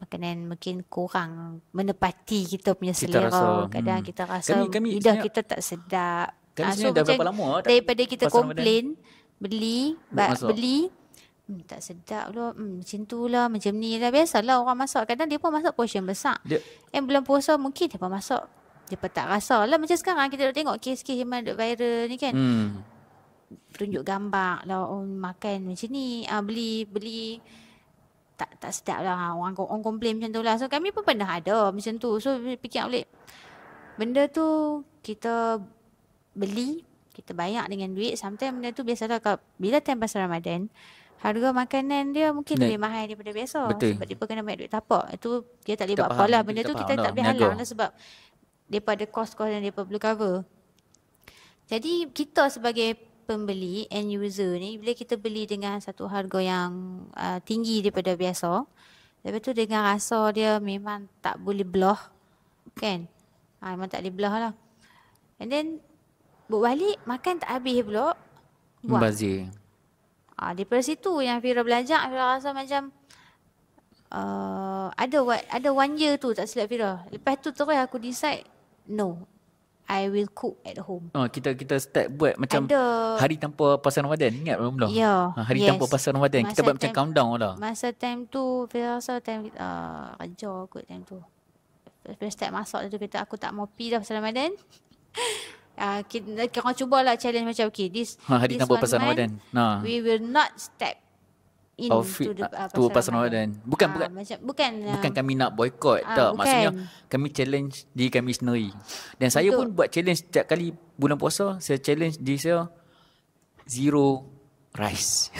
S2: makanan mungkin kurang menepati kita punya selera kita rasa, kadang hmm. kita rasa kami, kami lidah kita tak sedap Kan ah, so dah berapa lama tak Daripada kita komplain Beli Beli Hmm, tak sedap pula hmm, Macam tu lah Macam ni lah Biasalah orang masak Kadang dia pun masak portion besar Dia, eh, bulan puasa mungkin dia pun masak Dia pun tak rasa lah Macam sekarang kita dah tengok Kes-kes yang ada viral ni kan hmm. Tunjuk gambar lah oh, Makan macam ni ah, Beli Beli tak tak sedap lah ah, orang, orang komplain macam tu lah So kami pun pernah ada macam tu So fikir balik Benda tu kita beli kita bayar dengan duit sometimes benda tu biasa tak lah. bila time pasal Ramadan harga makanan dia mungkin Naik. lebih mahal daripada biasa Betul. sebab depa kena bayar duit tapak itu dia tak boleh buat apa lah benda tu kita tak boleh halang lah sebab depa ada kos-kos yang depa perlu cover jadi kita sebagai pembeli end user ni bila kita beli dengan satu harga yang uh, tinggi daripada biasa lepas tu dengan rasa dia memang tak boleh belah kan ha, memang tak boleh belah lah and then Buat balik makan tak habis pula
S1: Buat Bazir
S2: Ah, daripada situ yang Fira belajar Fira rasa macam uh, ada ada one year tu tak silap Fira. Lepas tu terus aku decide no. I will cook at home.
S1: Oh, kita kita start buat macam ada, hari tanpa puasa Ramadan. Ingat belum belum? Ya. Yeah, hari yes. tanpa puasa Ramadan. Masa kita buat time, macam countdown lah.
S2: Masa time tu Fira rasa time uh, kerja kot time tu. Lepas start masak tu kita aku tak mau pergi dah puasa Ramadan. Ah, kita, kita orang cubalah challenge macam okay this ha, hari this nombor pasal Ramadan ha. we will not step into of, the, uh, to pasal,
S1: Ramadan. Bukan, ha, bukan,
S2: macam, bukan, uh, bukan
S1: kami nak boycott uh, tak. Bukan. Maksudnya kami challenge di kami sendiri. Dan saya Betul. pun buat challenge setiap kali bulan puasa, saya challenge di saya zero rice.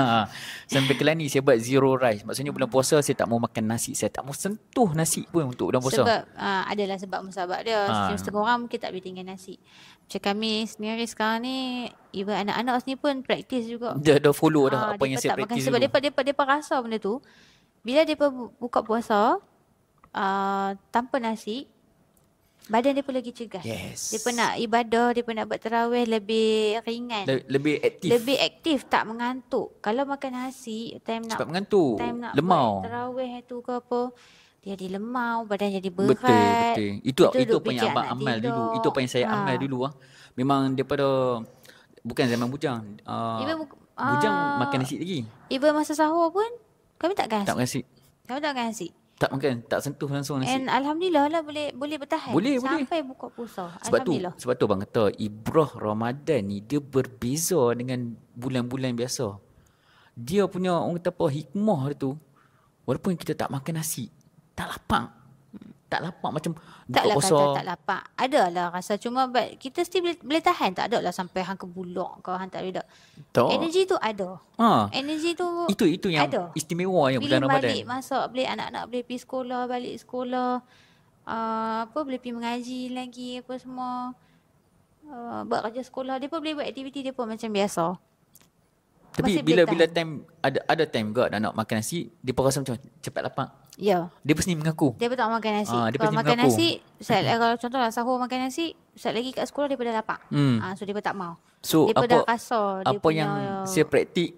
S1: Sampai kelan ni saya buat zero rice. Maksudnya bulan puasa saya tak mau makan nasi. Saya tak mau sentuh nasi pun untuk bulan puasa. Sebab
S2: uh, adalah sebab musabak dia. Ha. Ah. Setengah orang mungkin tak boleh tinggal nasi. Macam kami sendiri sekarang ni even anak-anak ni pun praktis juga. Dia
S1: dah follow dah ha, apa yang saya praktis. Sebab dia
S2: dia dia rasa benda tu. Bila dia buka puasa uh, tanpa nasi, Badan dia pun lagi cegah. Yes. Dia pun nak ibadah, dia pun nak buat terawih lebih ringan.
S1: Le- lebih aktif. Lebih
S2: aktif, tak mengantuk. Kalau makan nasi, time nak... Cepat mengantuk. Time nak lemau. buat terawih tu ke apa. Dia jadi lemau, badan jadi berat. Betul, betul. Itu, itu, itu apa yang abang amal tidur. dulu. Itu apa yang saya ha. amal dulu.
S1: Ha. Memang daripada... Bukan zaman bujang. Uh, Even
S2: bu- bujang ah. makan nasi lagi. Even masa sahur pun, kami tak kasi. Tak kasi. Kami tak kasi
S1: tak makan tak sentuh langsung nasi and
S2: alhamdulillah lah boleh boleh bertahan boleh, sampai boleh. buka puasa sebab tu sebab
S1: tu bang kata ibrah Ramadan ni dia berbeza dengan bulan-bulan biasa dia punya orang kata apa hikmah dia tu walaupun kita tak makan nasi tak lapang tak lapar macam tak lah kata tak
S2: lapar ada lah rasa cuma but kita still boleh, boleh tahan tak ada lah sampai hang kebulok kau hang tak reda energy tu ada ha. energy tu itu itu yang ada.
S1: istimewa yang bulan Ramadan balik
S2: masuk boleh anak-anak boleh pergi sekolah balik sekolah uh, apa boleh pergi mengaji lagi apa semua uh, buat kerja sekolah dia pun boleh buat aktiviti dia pun macam biasa tapi Masih bila bila
S1: time ada ada time juga nak nak makan nasi dia pun rasa macam cepat lapar Ya. Dia pun mengaku. Dia
S2: pun tak makan nasi. Ah, dia kalau makan mengaku. nasi, Ustaz, mm-hmm. Eh, kalau contohlah sahur makan nasi, Ustaz lagi kat sekolah, dia pun dah lapar. Mm. Ha, so, dia pun tak mau. So, dia apa, dah kasar. Dia apa punya... yang saya
S1: praktik,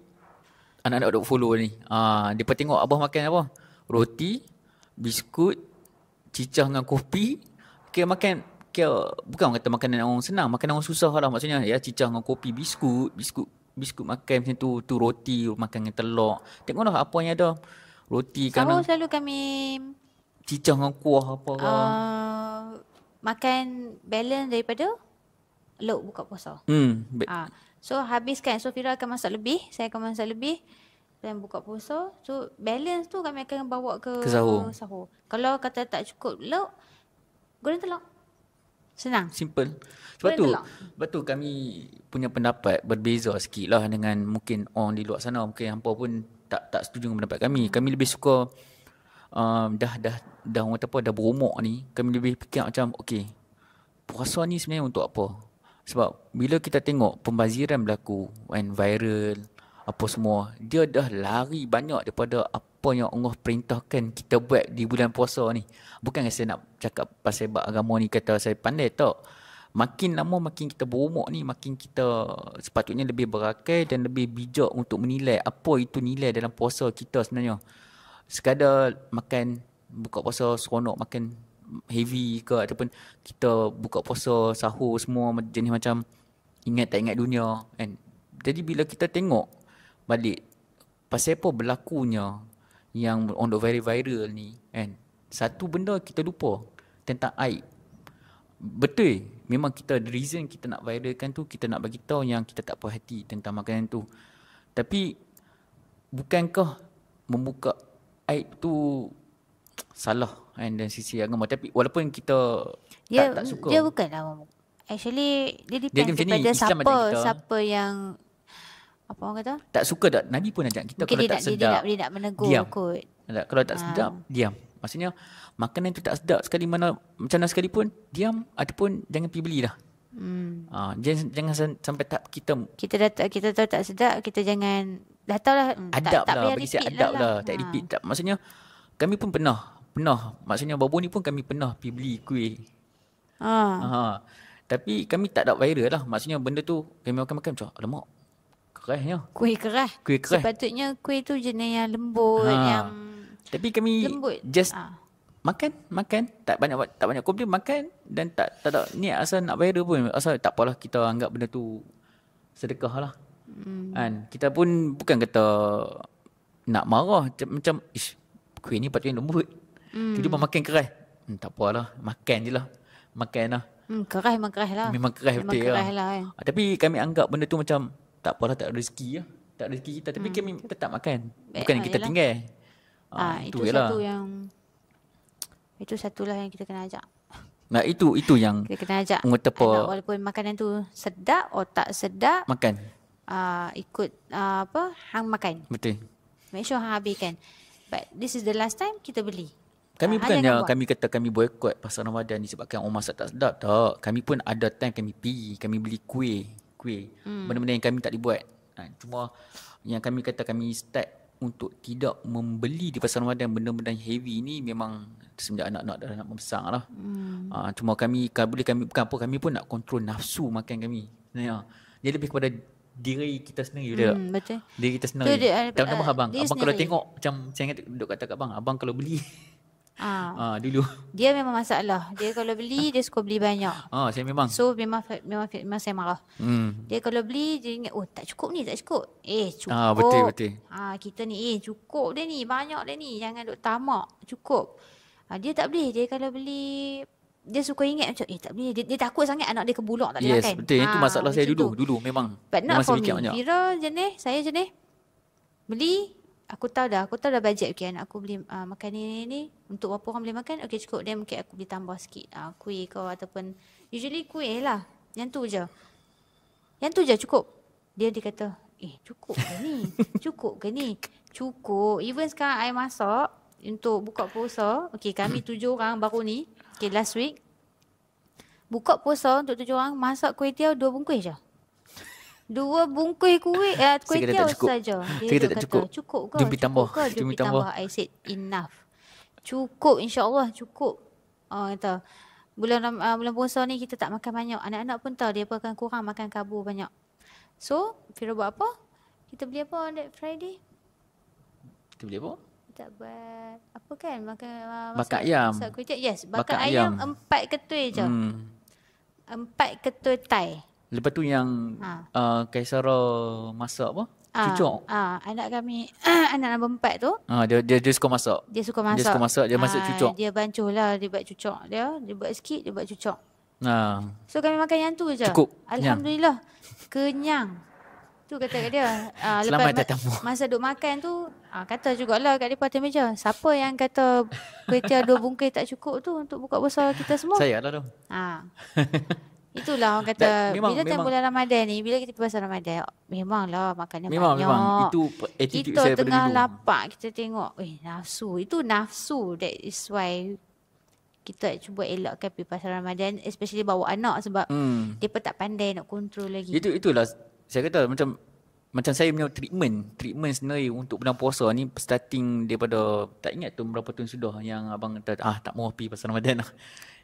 S1: anak-anak duk follow ni. Ah, dia pun tengok abah makan apa. Roti, biskut, cicah dengan kopi. Okay, makan Kira, bukan orang kata makanan orang senang Makanan orang susah lah maksudnya ya, Cicah dengan kopi, biskut Biskut biskut makan macam tu Tu roti, makan dengan telur Tengoklah apa yang ada roti kan. Sahur selalu kami cicah dengan kuah apa
S2: uh, makan balance daripada lauk buka puasa.
S1: Hmm. Be- uh,
S2: ah, so habiskan. So Fira akan masak lebih, saya akan masak lebih dan buka puasa. So balance tu kami akan bawa ke, ke sahur. sahur. Kalau kata tak cukup lauk goreng telur. Senang.
S1: Simple. Sebab Boleh tu, sebab tu kami punya pendapat berbeza sikit lah dengan mungkin orang di luar sana. Mungkin hampa pun tak tak setuju dengan pendapat kami. Kami lebih suka um, dah dah dah orang apa dah beromok ni, kami lebih fikir macam okey. Puasa ni sebenarnya untuk apa? Sebab bila kita tengok pembaziran berlaku and viral apa semua, dia dah lari banyak daripada apa yang Allah perintahkan kita buat di bulan puasa ni. Bukan saya nak cakap pasal bab agama ni kata saya pandai tak makin lama makin kita berumur ni makin kita sepatutnya lebih berakai dan lebih bijak untuk menilai apa itu nilai dalam puasa kita sebenarnya sekadar makan buka puasa seronok makan heavy ke ataupun kita buka puasa sahur semua jenis macam ingat tak ingat dunia kan jadi bila kita tengok balik pasal apa berlakunya yang on the very viral ni kan satu benda kita lupa tentang air betul memang kita the reason kita nak viralkan tu kita nak bagi tahu yang kita tak puas hati tentang makanan tu tapi bukankah membuka aib tu salah kan dari sisi agama tapi walaupun kita dia, tak, tak suka dia
S2: bukanlah actually dia depend pada ni, siapa siapa yang apa orang kata
S1: tak suka tak nabi pun ajak kita Mungkin kalau dia tak, tak sedap dia, nak, dia nak menegur diam. kot kalau tak ah. sedap ha. diam Maksudnya makanan tu tak sedap sekali mana macam mana sekalipun diam ataupun jangan pergi beli dah. Hmm. Uh, jangan, jangan sampai tak kita
S2: kita dah kita tahu tak sedap kita jangan dah tahu lah hmm, adab tak, lah, tak payah repeat lah, lah. tak ha. repeat
S1: tak maksudnya kami pun pernah pernah maksudnya bau ni pun kami pernah pergi beli kuih ha. Ha. tapi kami tak dapat viral lah maksudnya benda tu kami makan-makan macam alamak kerahnya ah.
S2: kuih kerah kuih kerah sepatutnya kuih tu jenis yang lembut ha. yang
S1: tapi kami lembut. just ha. makan, makan, tak banyak tak banyak komplain makan dan tak tak ada ni asal nak viral pun. Asal tak apalah kita anggap benda tu sedekah lah. Hmm. Kan? Kita pun bukan kata nak marah macam macam ish kuih ni patutnya lembut. Hmm. Kita cuma makan keras. Hmm, tak apalah, makan je lah. Makan lah.
S2: Hmm, keras memang keras lah. Memang keras betul lah. lah eh.
S1: Tapi kami anggap benda tu macam tak apalah tak ada rezeki lah. Tak ada rezeki kita. Tapi hmm. kami tetap makan. Bukan eh, kita yalah. tinggal ha, itu itulah. satu lah.
S2: yang itu satulah yang kita kena ajak.
S1: Nah itu itu yang kita kena ajak. Mengutepa. walaupun
S2: makanan tu sedap atau tak sedap. Makan. Uh, ikut uh, apa hang makan. Betul. Make sure hang habiskan. But this is the last time kita beli. Kami bukan yang kami
S1: kata kami boycott pasal Ramadan ni sebabkan orang masak tak sedap. Tak. Kami pun ada time kami pergi. Kami beli kuih. Kuih. Hmm. Benda-benda yang kami tak dibuat. Ha, cuma yang kami kata kami start untuk tidak membeli di pasar Ramadan benda-benda heavy ini memang semenjak anak-anak dah nak membesar lah. Hmm. Uh, cuma kami, kalau boleh kami, bukan apa, kami pun nak kontrol nafsu makan kami. Ya. Dia lebih kepada diri kita sendiri hmm, betul. Diri kita sendiri. Ah, kalau nama uh, abang. Abang sendiri. kalau tengok macam saya ingat duduk kat abang, abang kalau beli Ah, Ha, dulu.
S2: Dia memang masalah. Dia kalau beli, dia suka beli banyak.
S1: Ha, saya memang. So,
S2: memang memang, memang saya marah. Hmm. Dia kalau beli, dia ingat, oh tak cukup ni, tak cukup. Eh, ah, cukup. Ah betul, betul. Ah kita ni, eh cukup dia ni, banyak dia ni. Jangan duk tamak, cukup. Ha, dia tak beli. Dia kalau beli, dia suka ingat macam, eh tak beli. Dia, dia takut sangat anak dia kebulak tak yes, makan. Yes, betul. Itu masalah saya dulu.
S1: Dulu, memang. But nak memang for me. Viral
S2: jenis, saya jenis. Beli, aku tahu dah aku tahu dah bajet okey anak aku beli uh, makan ni, ni ni untuk berapa orang boleh makan okey cukup dia mungkin aku boleh tambah sikit uh, kuih kau ataupun usually kuih lah yang tu je yang tu je cukup dia dia kata eh cukup ke ni cukup ke ni cukup even sekarang I masak untuk buka puasa okey kami tujuh orang baru ni okey last week buka puasa untuk tujuh orang masak kuih tiaw dua bungkus je Dua bungkus kuih uh, Kuih tiaw sahaja cukup. kita Saya kata tak cukup kata, Cukup ke Jumpi tambah Jumpi tambah. I said enough Cukup insyaAllah Cukup Oh uh, kata Bulan uh, bulan puasa ni kita tak makan banyak Anak-anak pun tahu dia pun akan kurang makan kabur banyak So Fira buat apa? Kita beli apa on that Friday? Kita beli apa? Kita buat apa kan? Makan uh, masak, bakar ayam. yes, bakar, ayam. ayam. empat ketui, je. Hmm. Empat ketui Thai.
S1: Lepas tu yang ha. uh, Kaisara masak apa? Ah, cucuk.
S2: Ah, anak kami anak nombor empat tu.
S1: Ah, dia, dia dia suka masak.
S2: Dia suka masak. Dia suka masak, dia masak ah, cucuk. Dia bancuh lah, dia buat cucuk dia. Dia buat sikit, dia buat cucuk. Ah. So kami makan yang tu je. Cukup. Alhamdulillah. Kenyang. kenyang. Tu kata kat dia. Ah, Selamat lepas datang. Ma- masa duk makan tu, ah, kata jugalah kat depan meja. Siapa yang kata kuih dua bungkai tak cukup tu untuk buka besar kita semua? Saya lah tu. Ah. Itulah orang kata memang, bila time bulan Ramadan ni bila kita pasal Ramadan memanglah makannya memang, banyak. Memang itu attitude kita saya tengah dulu. lapar kita tengok weh nafsu itu nafsu that is why kita cuba elakkan pergi pasal Ramadan especially bawa anak sebab hmm. dia pun tak pandai nak kontrol lagi. Itu
S1: itulah saya kata macam macam saya punya treatment treatment sebenarnya untuk bulan puasa ni starting daripada tak ingat tu berapa tahun sudah yang abang kata ah tak mau happy pasal Ramadan lah.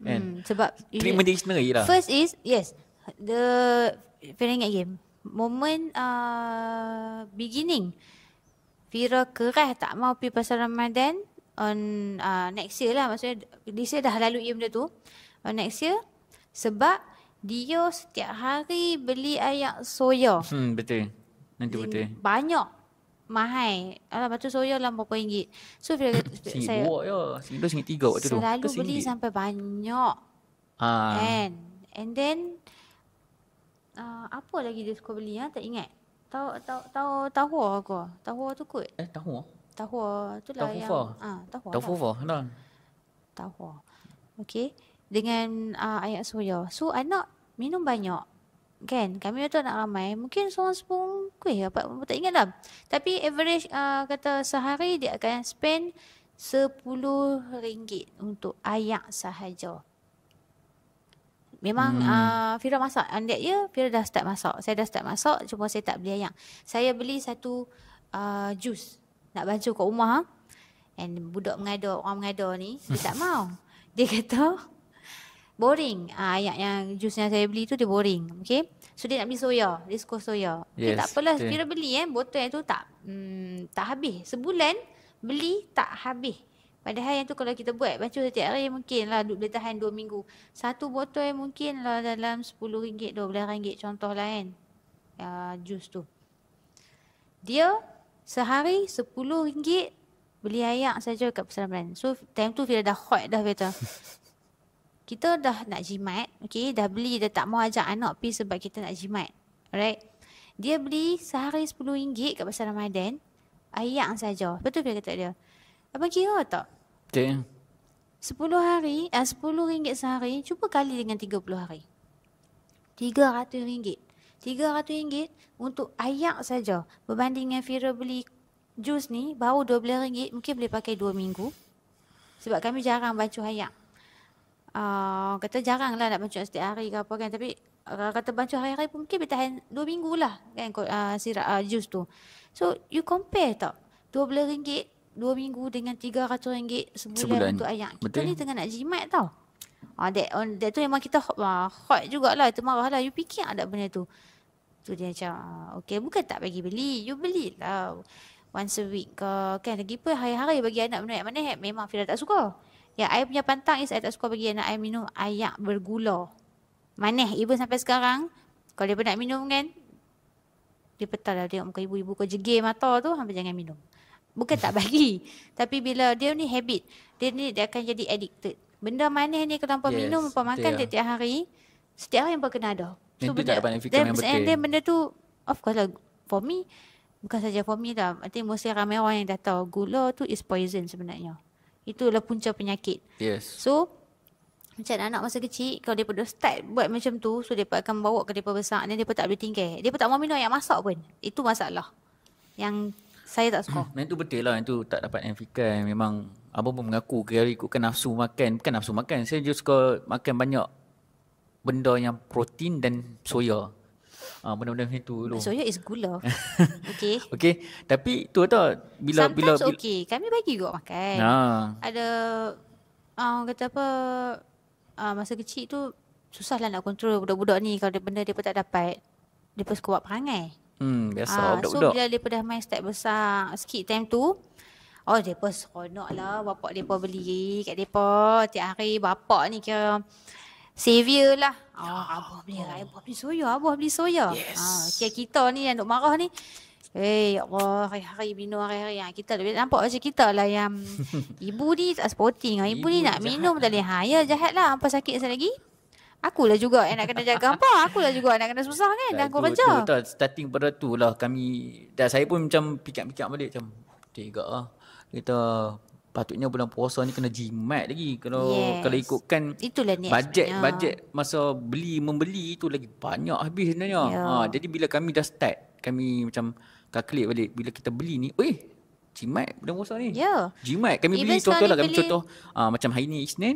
S2: Hmm, kan sebab treatment diri sendiri lah first is yes the Fira ingat game moment uh, beginning Fira kerah tak mau pergi pasal Ramadan on uh, next year lah maksudnya this year dah lalu benda tu on next year sebab dia setiap hari beli ayam soya
S1: hmm, betul Nanti betul.
S2: Banyak mahai. Alah batu soya lah berapa ringgit. So bila kata singgit saya buat
S1: ya. Singgit dua, singgit tiga waktu tu. Selalu beli
S2: sampai banyak.
S1: Ah. And,
S2: and then uh, apa lagi dia suka beli ya? Tak ingat. Tahu tahu tahu tahu aku. Tahu tu kut. Eh tahu. Tahu tu lah yang. Ah, tahu. Tahu fa. Nah. Tahu. Okey. Dengan uh, ayat soya. So anak minum banyak. Kan? Kami tu anak ramai. Mungkin seorang sepung kuih apa pun tak ingat lah. Tapi average uh, kata sehari dia akan spend RM10 untuk ayak sahaja. Memang hmm. uh, Fira masak. Anda ya, Fira dah start masak. Saya dah start masak, cuma saya tak beli ayak. Saya beli satu uh, jus nak bancuh kat rumah. And budak mengada, orang mengada ni, dia tak mau. Dia kata, boring. Ah, ayak yang jus yang saya beli tu, dia boring. Okay. So dia nak beli soya Dia suka soya Okay tak apalah okay. Kira beli eh Botol yang tu tak hmm, Tak habis Sebulan Beli tak habis Padahal yang tu kalau kita buat macam setiap hari mungkin lah Boleh tahan dua minggu Satu botol yang mungkin lah Dalam RM10, RM12 Contoh lah kan uh, Jus tu Dia Sehari RM10 Beli ayak saja kat pasaran brand So time tu Fira dah hot dah kata kita dah nak jimat, okay, dah beli dah tak mau ajak anak pergi sebab kita nak jimat. Alright. Dia beli sehari RM10 kat pasar Ramadan, ayam saja. Betul ke kata dia? Apa kira tak? Okay. 10 hari, eh, sepuluh ringgit sehari, cuba kali dengan tiga puluh hari. tiga ringgit, tiga rm ringgit untuk ayam saja. Berbanding dengan Fira beli jus ni, baru rm ringgit, mungkin boleh pakai dua minggu. Sebab kami jarang baca ayam. Uh, kata jarang nak bancuh setiap hari ke apa kan. Tapi uh, kata bancuh hari-hari pun mungkin bertahan dua minggu lah kan uh, sirap uh, jus tu. So you compare tak? Dua belah ringgit dua minggu dengan tiga ratus ringgit sebulan, untuk ayam. Kita Betul. ni tengah nak jimat tau. Ah, uh, that, on, that tu memang kita hot, uh, hot jugalah. Itu marah lah. You fikir ada benda tu. Tu dia macam uh, okay bukan tak bagi beli. You belilah once a week ke kan. Lagipun hari-hari bagi anak benda yang mana memang Fira tak suka. Ya, air punya pantang is I tak suka bagi anak I minum air bergula. Manis. Ibu sampai sekarang, kalau dia pun nak minum kan, dia petal lah tengok muka ibu-ibu kau jegir mata tu, hampir jangan minum. Bukan tak bagi. Tapi bila dia ni habit, dia ni dia akan jadi addicted. Benda manis ni kalau yes, minum, kau makan dia. Lah. tiap hari, setiap hari yang kena ada.
S1: So, benda, tak dapat dan, yang betul. Dan
S2: benda tu, of course lah, for me, bukan saja for me lah. I think mostly ramai orang yang dah tahu, gula tu is poison sebenarnya. Itu adalah punca penyakit. Yes. So macam anak masa kecil kalau dia pada start buat macam tu so dia akan bawa ke depa besar ni dia tak boleh tinggal. Dia tak mahu minum air masak pun. Itu masalah. Yang saya tak suka.
S1: Yang itu betul lah. Yang itu tak dapat amplifikan. Memang abang pun mengaku hari ikutkan nafsu makan. Bukan nafsu makan. Saya just suka makan banyak benda yang protein dan soya uh, benda-benda macam tu dulu. Soya is
S2: gula. okay.
S1: Okay. Tapi tu tau bila Sometimes bila, bila okay.
S2: Kami bagi juga makan. Ha. Ada ah uh, kata apa uh, masa kecil tu susahlah nak kontrol budak-budak ni kalau dia benda dia pun tak dapat. Dia pun suka perangai.
S1: Hmm, biasa uh, budak-budak. So bila dia
S2: dah main step besar sikit time tu Oh, dia pun seronok lah. Bapak dia pun beli kat dia pun. Tiap hari bapak ni kira Savior lah. Oh, oh, abah beli raya, abah beli soya, abah beli soya. Yes. Ha, ah, okay, kita ni yang duk marah ni. Eh, hey, ya Allah, hari-hari minum hari-hari. Ha, kita lebih nampak macam kita lah yang ibu ni tak sporting. Ibu, ibu ni nak minum tak boleh. Ha, ya, jahat lah. Apa sakit saya lagi? Akulah juga yang nak kena jaga hampa. Akulah juga yang nak kena susah kan. Dah aku kerja. Tu,
S1: tu, starting pada tu lah kami. Dah saya pun macam pikat-pikat balik macam. Tiga lah. Kita patutnya bulan puasa ni kena jimat lagi kalau yes. kalau ikutkan itulah ni masa beli membeli tu lagi banyak habis sebenarnya yeah. ha jadi bila kami dah start kami macam calculate balik bila kita beli ni weh jimat bulan
S2: puasa ni yeah.
S1: jimat kami Even beli lah kami beli... contoh uh, macam hari ni isnin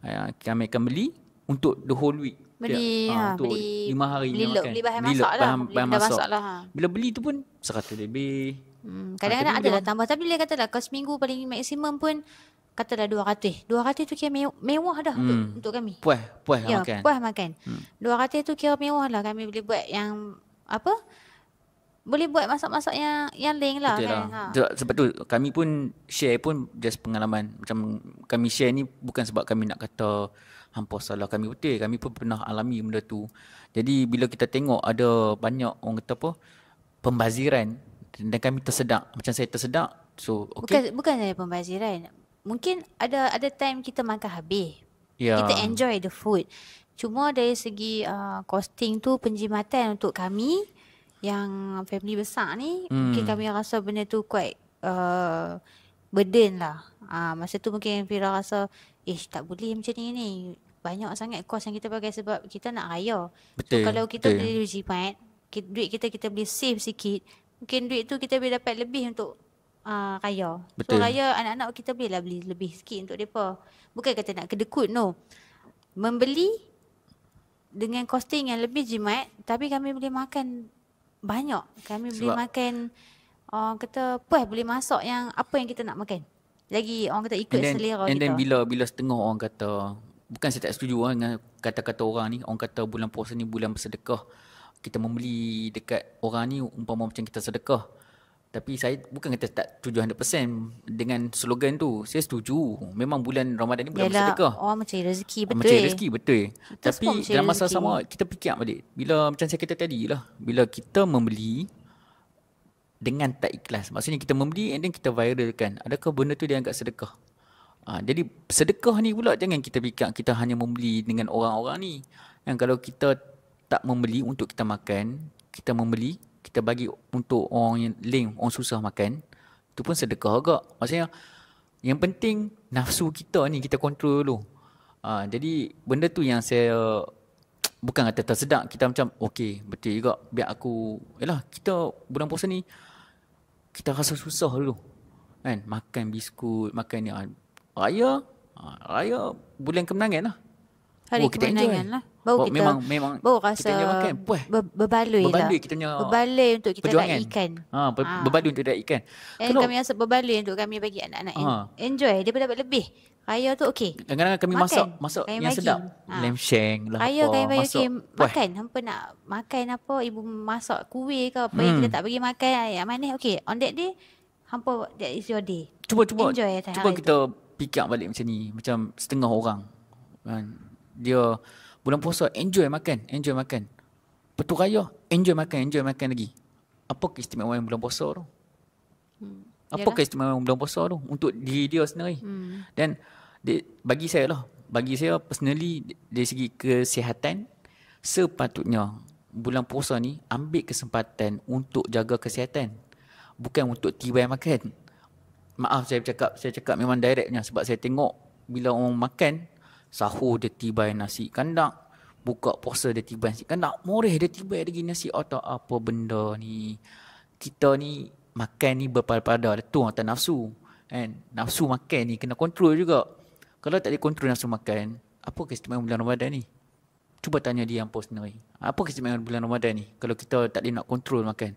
S1: uh, ha, kami akan beli untuk the whole week beli ya. ha, ha, beli 5 hari beli, beli bahan masak lah bahan, bahan, bahan masak. masak lah ha. bila beli tu pun 100 lebih Hmm, ah, kadang-kadang ha, ada lah
S2: tambah. Tapi dia kata lah kalau seminggu paling maksimum pun dah dua ratus. Dua ratus tu kira mewah dah hmm. untuk, untuk kami.
S1: Puah, puah ya, makan. Puah
S2: makan. Hmm. Dua hmm. ratus tu kira mewah lah kami boleh buat yang apa? Boleh buat masak-masak yang yang lain lah. Betul kan? lah. Ha.
S1: Sebab tu kami pun share pun just pengalaman. Macam kami share ni bukan sebab kami nak kata hampa salah kami betul. Kami pun pernah alami benda tu. Jadi bila kita tengok ada banyak orang kata apa pembaziran dan kami tersedak macam saya tersedak so okay.
S2: bukan bukan pembaziran mungkin ada ada time kita makan habis yeah. kita enjoy the food cuma dari segi uh, costing tu penjimatan untuk kami yang family besar ni hmm. mungkin kami rasa benda tu quite uh, burden lah uh, masa tu mungkin Fira rasa ish tak boleh macam ni ni banyak sangat kos yang kita pakai sebab kita nak raya
S1: betul, so kalau kita betul. beli
S2: jimat duit kita kita boleh save sikit mungkin duit tu kita boleh dapat lebih untuk uh, ah, raya. Betul. So raya anak-anak kita boleh lah beli lebih sikit untuk mereka. Bukan kata nak kedekut no. Membeli dengan costing yang lebih jimat tapi kami boleh makan banyak. Kami Sebab boleh makan uh, kata apa boleh masak yang apa yang kita nak makan. Lagi orang kata ikut then, selera and kita. And then bila
S1: bila setengah orang kata bukan saya tak setuju lah dengan kata-kata orang ni. Orang kata bulan puasa ni bulan bersedekah kita membeli dekat orang ni umpama macam kita sedekah tapi saya bukan kata tak 700% dengan slogan tu saya setuju memang bulan Ramadan ni bulan Yalah, bersedekah
S2: orang mencari rezeki betul Macam mencari rezeki
S1: betul kita tapi dalam masa rezeki. sama kita fikir balik bila macam saya kata tadi lah bila kita membeli dengan tak ikhlas maksudnya kita membeli and then kita viralkan adakah benda tu dia anggap sedekah ha, jadi sedekah ni pula jangan kita fikir kita hanya membeli dengan orang-orang ni yang kalau kita tak membeli untuk kita makan, kita membeli, kita bagi untuk orang yang lain, orang susah makan, itu pun sedekah juga. Maksudnya, yang penting nafsu kita ni kita kontrol dulu. Ha, jadi, benda tu yang saya bukan kata tersedak, kita macam, okay betul juga, biar aku, yalah, kita bulan puasa ni, kita rasa susah dulu. Kan? Makan biskut, makan ni. Raya, ha, raya bulan kemenangan lah.
S2: Hari oh, kemenangan lah baru kita memang memang baru rasa kita makan puas berbaloi lah berbaloi kita punya berbaloi untuk kita perjuangan. dapat ikan ha, ber, ha. berbaloi untuk dapat ikan dan eh, kami rasa berbaloi untuk kami bagi anak-anak ha. enjoy dia dapat lebih Raya tu okey. Kadang-kadang kami makan. masak masak kami yang bagi. sedap.
S1: Ha. Lamb sheng lah. Raya kami bagi okay. makan.
S2: Hampa nak makan apa. Ibu masak kuih ke. Apa hmm. kita tak bagi makan. ayam. manis. Okey. On that day. Hampa that is your day.
S1: Cuba, cuba, Enjoy. Cuba kita itu. fikir balik macam ni. Macam setengah orang. Kan? Dia. Bulan puasa enjoy makan, enjoy makan. Petu raya enjoy makan, enjoy makan lagi. Apa keistimewaan bulan puasa tu? Hmm. Apa keistimewaan bulan puasa tu untuk diri dia sendiri? Hmm. Dan di, bagi saya lah, bagi saya personally dari segi kesihatan sepatutnya bulan puasa ni ambil kesempatan untuk jaga kesihatan bukan untuk tiwai makan. Maaf saya cakap, saya cakap memang directnya sebab saya tengok bila orang makan Sahur dia tiba nasi kandak Buka puasa dia tiba nasi kandak Murih dia tiba lagi nasi otak oh, Apa benda ni Kita ni makan ni berpada-pada Itu atas nafsu kan? Nafsu makan ni kena kontrol juga Kalau tak kontrol nafsu makan Apa keistimewaan bulan Ramadan ni Cuba tanya dia yang post sendiri Apa keistimewaan bulan Ramadan ni Kalau kita tak boleh nak kontrol makan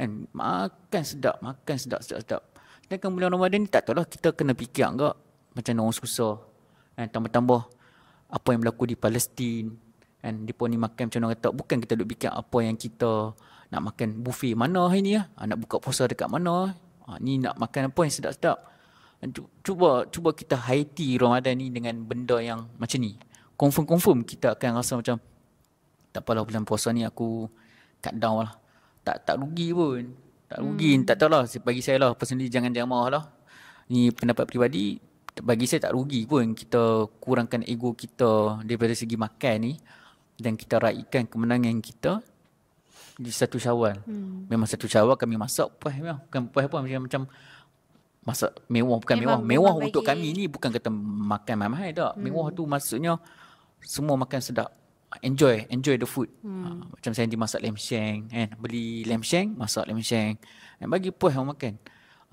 S1: kan? Makan sedap Makan sedap-sedap Sedangkan bulan Ramadan ni tak tahu lah Kita kena fikir enggak Macam orang susah kan tambah-tambah apa yang berlaku di Palestin kan depa ni makan macam orang kata bukan kita duk fikir apa yang kita nak makan buffet mana hari ni ya. ah ha, nak buka puasa dekat mana ha, ni nak makan apa yang sedap-sedap cuba cuba kita haiti Ramadan ni dengan benda yang macam ni confirm-confirm kita akan rasa macam tak apalah bulan puasa ni aku cut down lah tak tak rugi pun tak rugi hmm. tak tahulah bagi saya lah personally jangan jamah lah ni pendapat peribadi bagi saya tak rugi pun kita kurangkan ego kita daripada segi makan ni dan kita raikan kemenangan kita di satu syawal. Hmm. Memang satu syawal kami masak puas memang. Bukan puas apa macam, macam masak mewah bukan memang, mewah. Mewah untuk kami ni bukan kata makan mahal-mahal tak. Hmm. Mewah tu maksudnya semua makan sedap. Enjoy, enjoy the food. Hmm. Ha, macam saya nanti masak lem sheng kan. Beli lem sheng, masak lem sheng. Bagi puas orang makan.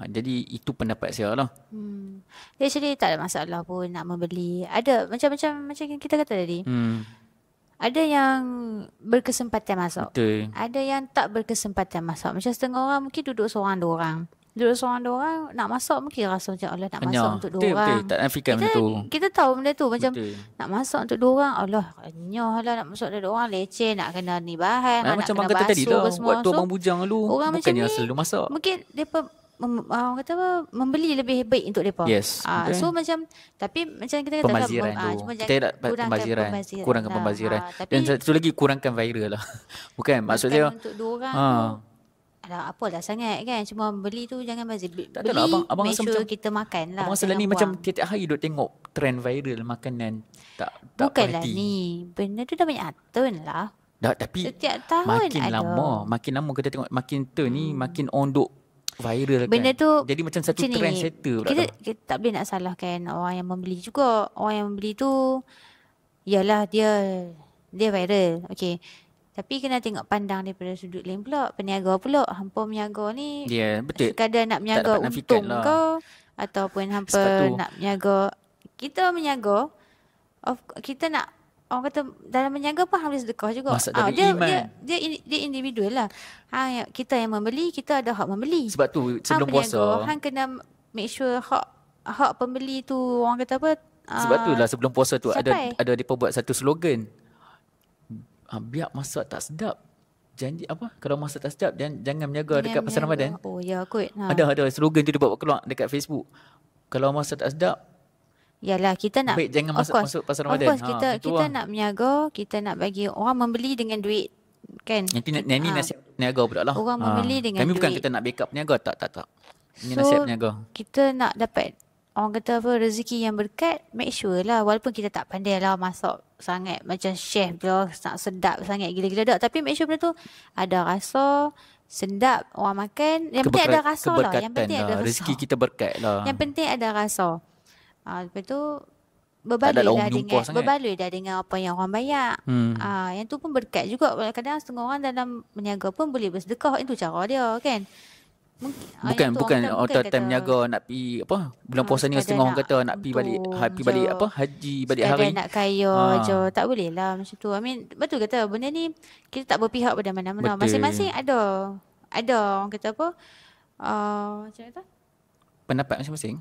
S1: Ha, jadi itu pendapat saya lah.
S2: Hmm. Actually tak ada masalah pun nak membeli. Ada macam-macam macam yang kita kata tadi. Hmm. Ada yang berkesempatan masuk. Betul. Ada yang tak berkesempatan masuk. Macam setengah orang mungkin duduk seorang dua orang. Duduk seorang dua orang nak masuk mungkin rasa macam Allah nak masuk untuk dua orang. Betul, betul.
S1: Tak nafikan macam tu.
S2: Kita tahu benda tu macam betul. nak masuk untuk dua orang. Allah, nyoh lah nak masuk untuk dua orang. Leceh nak kena ni bahan. Nah, nak macam nak kena basuh tadi tu. Waktu so, abang
S1: bujang lu. Orang macam ni, selalu masuk.
S2: Mungkin mereka mem, orang kata apa membeli lebih baik untuk depa. Yes. Ah, okay. so macam tapi macam kita kata pembaziran kan, ah, tu. Ah, cuma kita jangan kurangkan pembaziran. pembaziran. Kurangkan pembaziran. Ah, ah tapi, Dan satu
S1: lagi kurangkan viral lah. Bukan, bukan maksud saya
S2: untuk dua orang. Ha. Ah. Ada apa lah sangat kan cuma beli tu jangan bazir. Beli, tak ada lah, abang abang make sure macam kita makan lah. Abang selalu ni macam
S1: tiap-tiap hari duk tengok trend viral makanan tak tak Bukanlah
S2: ni. Benda tu dah banyak turn lah.
S1: Dah, tapi Setiap tahun makin ada. lama, makin lama kita tengok makin tu ni hmm. makin onduk viral kan. tu jadi macam satu macam trend setter pula. Kita,
S2: kita tak boleh nak salahkan orang yang membeli juga. Orang yang membeli tu ialah dia dia viral. Okay. Tapi kena tengok pandang daripada sudut lain pula. Peniaga pula. Hampa meniaga ni. Ya, yeah, betul. Sekadar nak meniaga untung lah. kau. Ataupun hampa nak meniaga. Kita meniaga. kita nak orang kata dalam berniaga pun hamil sedekah juga. Masak ah, ha, dia, Dia, dia, dia, individual lah. Ha, kita yang membeli, kita ada hak membeli. Sebab tu sebelum ha, puasa. Hang kena make sure hak hak pembeli tu orang kata apa. Sebab tu ah, lah sebelum
S1: puasa tu ada, ada mereka buat satu slogan. Ha, biar masak tak sedap janji apa kalau masa tak sedap jangan jangan menyaga jangan dekat pasar Ramadan.
S2: Oh ya kut. Ha. Ada
S1: ada slogan tu dia buat keluar dekat Facebook. Kalau masa tak sedap
S2: Yalah kita nak Baik jangan masuk course, masuk pasar Ramadan. Of course ha, kita ha, kita lah. nak meniaga, kita nak bagi orang membeli dengan duit kan. Nanti nak ni ha. nasihat
S1: peniaga pula lah. Orang ha. membeli dengan Kami duit. Kami bukan kita nak backup peniaga tak tak tak. Ini so, nasihat peniaga.
S2: Kita nak dapat orang kata apa rezeki yang berkat make sure lah walaupun kita tak pandai lah masak sangat macam chef je sangat sedap sangat gila-gila dah tapi make sure benda tu ada rasa sedap orang makan yang Keberka- penting ada rasa lah yang penting ada lah. rezeki
S1: kita berkat lah yang
S2: penting ada rasa Ah ha, lepas tu berbaloi dah dengan sangat. berbaloi dah dengan apa yang orang bayar. Hmm. Ah ha, yang tu pun berkat juga. Kadang-kadang setengah orang dalam berniaga pun boleh bersedekah. Itu cara dia kan. Mungkin, ah, bukan bukan orang time kata,
S1: niaga nak pi apa bulan ah, puasa ni setengah orang kata nak pi balik happy balik apa haji balik hari nak
S2: kaya ha. je tak boleh lah macam tu I mean betul kata benda ni kita tak berpihak pada mana-mana masing-masing ada ada orang kata apa uh, macam mana
S1: pendapat masing-masing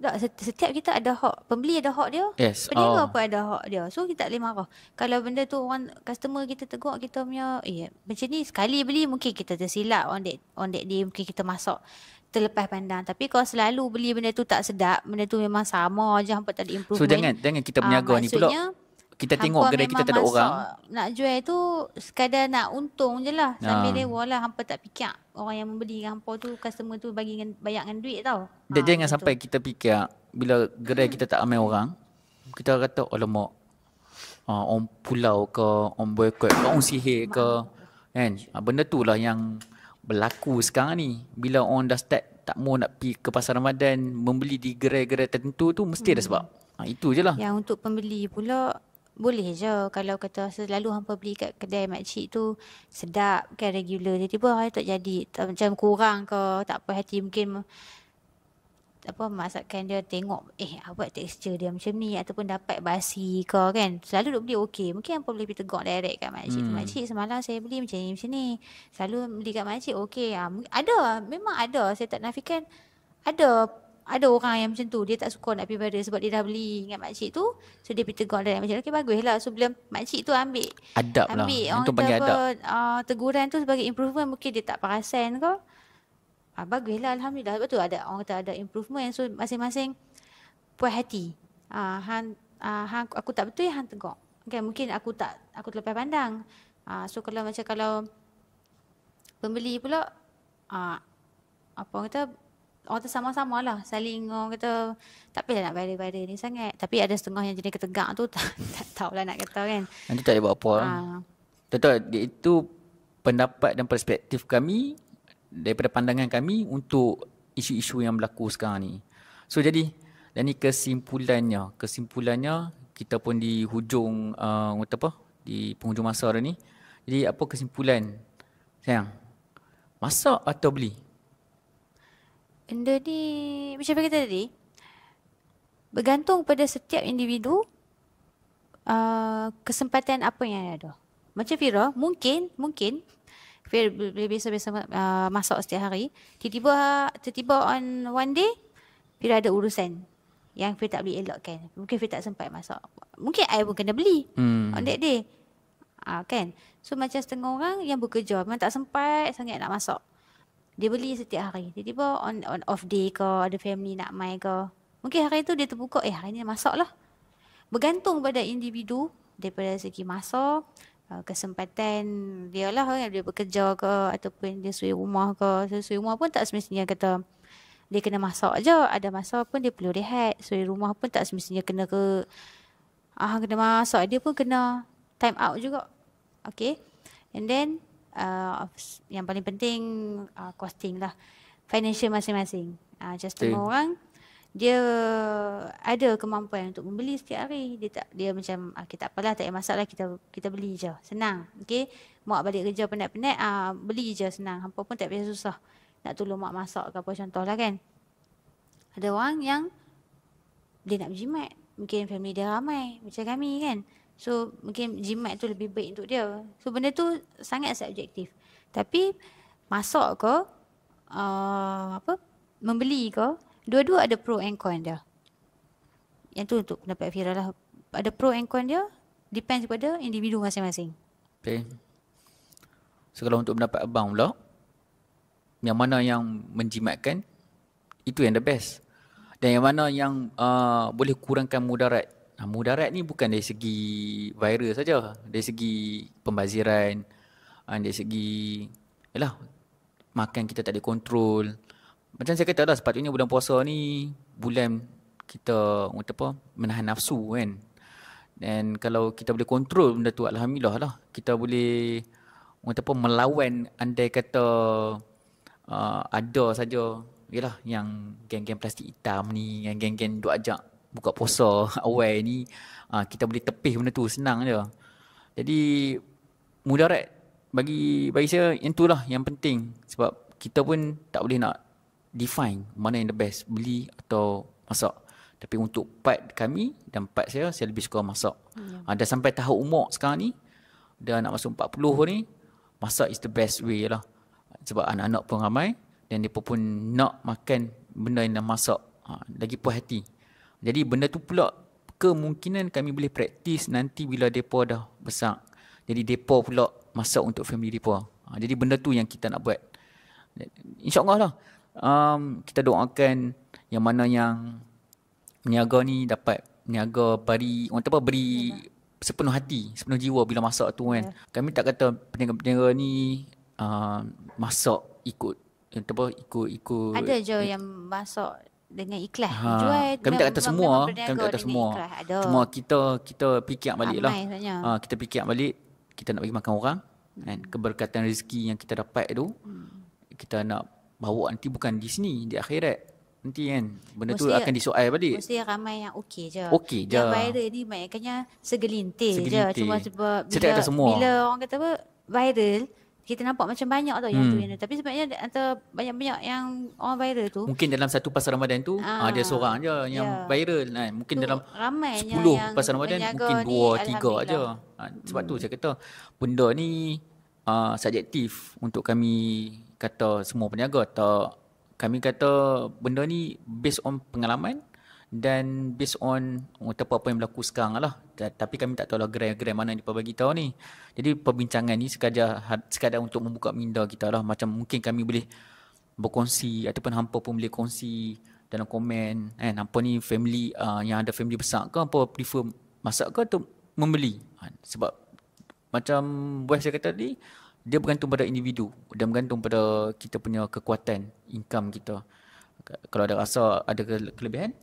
S2: tak, setiap kita ada hak. Pembeli ada hak dia. Yes. Peniaga oh. pun ada hak dia. So, kita tak boleh marah. Kalau benda tu orang, customer kita tegur, kita punya, eh, macam ni sekali beli, mungkin kita tersilap on that, on that day. Mungkin kita masuk terlepas pandang. Tapi kalau selalu beli benda tu tak sedap, benda tu memang sama je, hampa tak ada improvement. So, jangan,
S1: jangan kita berniaga uh, ni pula. Ah, maksudnya, kita hampa tengok gerai kita tak ada orang.
S2: Nak jual tu sekadar nak untung je lah. Ha. Sambil dia wala hampa tak fikir orang yang membeli hampa tu customer tu bagi dengan, bayar dengan duit tau.
S1: Dia ha, jangan gitu. sampai kita fikir bila gerai kita tak ramai orang. Kita kata oh alamak uh, orang pulau ke orang boycott ke orang sihir ke. Kan? Ah, benda tu lah yang berlaku sekarang ni. Bila orang dah start tak mau nak pi ke pasar Ramadan membeli di gerai-gerai tertentu tu mesti hmm. ada sebab. Ha, itu je lah. Yang
S2: untuk pembeli pula boleh je kalau kata selalu hampa beli kat kedai makcik tu sedap kan regular jadi pun hari tak jadi tak, macam kurang ke tak apa hati mungkin apa masakan dia tengok eh apa tekstur dia macam ni ataupun dapat basi ke kan selalu duk beli okey mungkin hampa boleh pergi tegur direct kat makcik hmm. makcik semalam saya beli macam ni macam ni selalu beli kat makcik okey ha, ada memang ada saya tak nafikan ada ada orang yang macam tu dia tak suka nak pergi viral sebab dia dah beli dengan makcik tu so dia pergi tegur dia macam okey baguslah so bila makcik tu ambil
S1: adab lah ambil orang oh, tu panggil adab
S2: uh, teguran tu sebagai improvement mungkin dia tak perasan ke ah, baguslah alhamdulillah sebab tu ada orang kata ada improvement so masing-masing puas hati ah, han, ah, han, aku tak betul ya han tegur okay, mungkin aku tak aku terlepas pandang ah, so kalau macam kalau pembeli pula ah, apa orang kata orang tersama-sama lah saling orang kata tak payah nak viral-viral ni sangat tapi ada setengah yang jenis ketegak tu tak, tak tahulah nak kata kan
S1: nanti tak ada buat apa ha. Ah. Tentu, itu pendapat dan perspektif kami daripada pandangan kami untuk isu-isu yang berlaku sekarang ni so jadi dan ni kesimpulannya kesimpulannya kita pun di hujung uh, apa di penghujung masa hari ni jadi apa kesimpulan sayang masak atau beli
S2: benda ni macam apa kita tadi bergantung pada setiap individu uh, kesempatan apa yang ada. Macam Fira, mungkin mungkin Fira boleh biasa-biasa uh, masuk setiap hari. Tiba-tiba tiba-tiba on one day Fira ada urusan yang Fira tak boleh elokkan. Mungkin Fira tak sempat masak. Mungkin I pun kena beli hmm. on that day. Uh, kan? So macam setengah orang yang bekerja memang tak sempat sangat nak masak. Dia beli setiap hari. Jadi tiba on, on off day ke, ada family nak mai ke. Mungkin hari tu dia terbuka, eh hari ni masak lah. Bergantung pada individu daripada segi masa, uh, kesempatan dia lah kan, dia bekerja ke ataupun dia suri rumah ke. So, suri rumah pun tak semestinya kata dia kena masak aja. Ada masa pun dia perlu rehat. Suri rumah pun tak semestinya kena ke ah kena masak. Dia pun kena time out juga. Okay. And then uh, yang paling penting uh, costing lah financial masing-masing uh, just okay. semua orang dia ada kemampuan untuk membeli setiap hari dia tak dia macam ah, kita tak apalah tak ada masalah kita kita beli je senang okay? mak balik kerja penat-penat ah, beli je senang hampa pun tak payah susah nak tolong mak masak ke apa lah kan ada orang yang dia nak berjimat mungkin family dia ramai macam kami kan So mungkin jimat tu lebih baik untuk dia. So benda tu sangat subjektif. Tapi masuk ke uh, apa membeli ke dua-dua ada pro and con dia. Yang tu untuk pendapat Fira lah. Ada pro and con dia depends kepada individu masing-masing.
S1: Okay. So kalau untuk pendapat abang pula yang mana yang menjimatkan itu yang the best. Dan yang mana yang uh, boleh kurangkan mudarat Nah, mudarat ni bukan dari segi viral saja, dari segi pembaziran, ah, dari segi yalah makan kita tak ada kontrol. Macam saya kata dah sepatutnya bulan puasa ni bulan kita kata apa menahan nafsu kan. Dan kalau kita boleh kontrol benda tu alhamdulillah lah. Kita boleh kata apa melawan andai kata uh, ada saja yalah yang geng-geng plastik hitam ni yang geng-geng duk ajak buka puasa awal ni uh, kita boleh tepih benda tu senang je. Jadi mudarat bagi bagi saya yang tu lah yang penting sebab kita pun tak boleh nak define mana yang the best beli atau masak. Tapi untuk part kami dan part saya, saya lebih suka masak. Yeah. Ya. Uh, sampai tahap umur sekarang ni, dah nak masuk 40 mm. ni, masak is the best way lah. Sebab anak-anak pun ramai dan dia pun nak makan benda yang dah masak. Uh, lagi puas hati. Jadi benda tu pula kemungkinan kami boleh praktis nanti bila depa dah besar. Jadi depa pula masak untuk family depa. Ha, jadi benda tu yang kita nak buat. InsyaAllah lah. Um, kita doakan yang mana yang niaga ni dapat niaga beri orang apa beri sepenuh hati, sepenuh jiwa bila masak tu kan. Ya. Kami tak kata peniaga-peniaga ni uh, masak ikut apa ikut ikut ada
S2: je yang masak dengan ikhlas ha. jual kami tak kata semua kami tak kata semua cuma
S1: kita kita fikir baliklah. ha, kita fikir balik kita nak bagi makan orang hmm. keberkatan rezeki yang kita dapat tu hmm. kita nak bawa nanti bukan di sini di akhirat nanti kan benda mesti, tu akan disoal balik mesti
S2: ramai yang okey je okey je yang viral ni banyaknya segelintir, segelintir. je cuma sebab bila, bila orang kata apa viral kita nampak macam banyak tau yang hmm. tu yang tapi sebenarnya antara banyak-banyak yang orang viral tu
S1: mungkin dalam satu pasar Ramadan tu ah, ada ah, seorang je yang yeah. viral kan mungkin tu dalam
S2: sepuluh 10 yang Ramadan mungkin 2 3 aja
S1: sebab hmm. tu saya kata benda ni uh, subjektif untuk kami kata semua peniaga tak kami kata benda ni based on pengalaman dan based on oh, apa yang berlaku sekarang lah tapi kami tak tahu lah gerai-gerai mana yang dia bagi tahu ni jadi perbincangan ni sekadar sekadar untuk membuka minda kita lah macam mungkin kami boleh berkongsi ataupun hampa pun boleh kongsi dalam komen kan hampa ni family uh, yang ada family besar ke hampa prefer masak ke atau membeli ah, sebab macam buat saya kata tadi dia bergantung pada individu dia bergantung pada kita punya kekuatan income kita kalau ada rasa ada kelebihan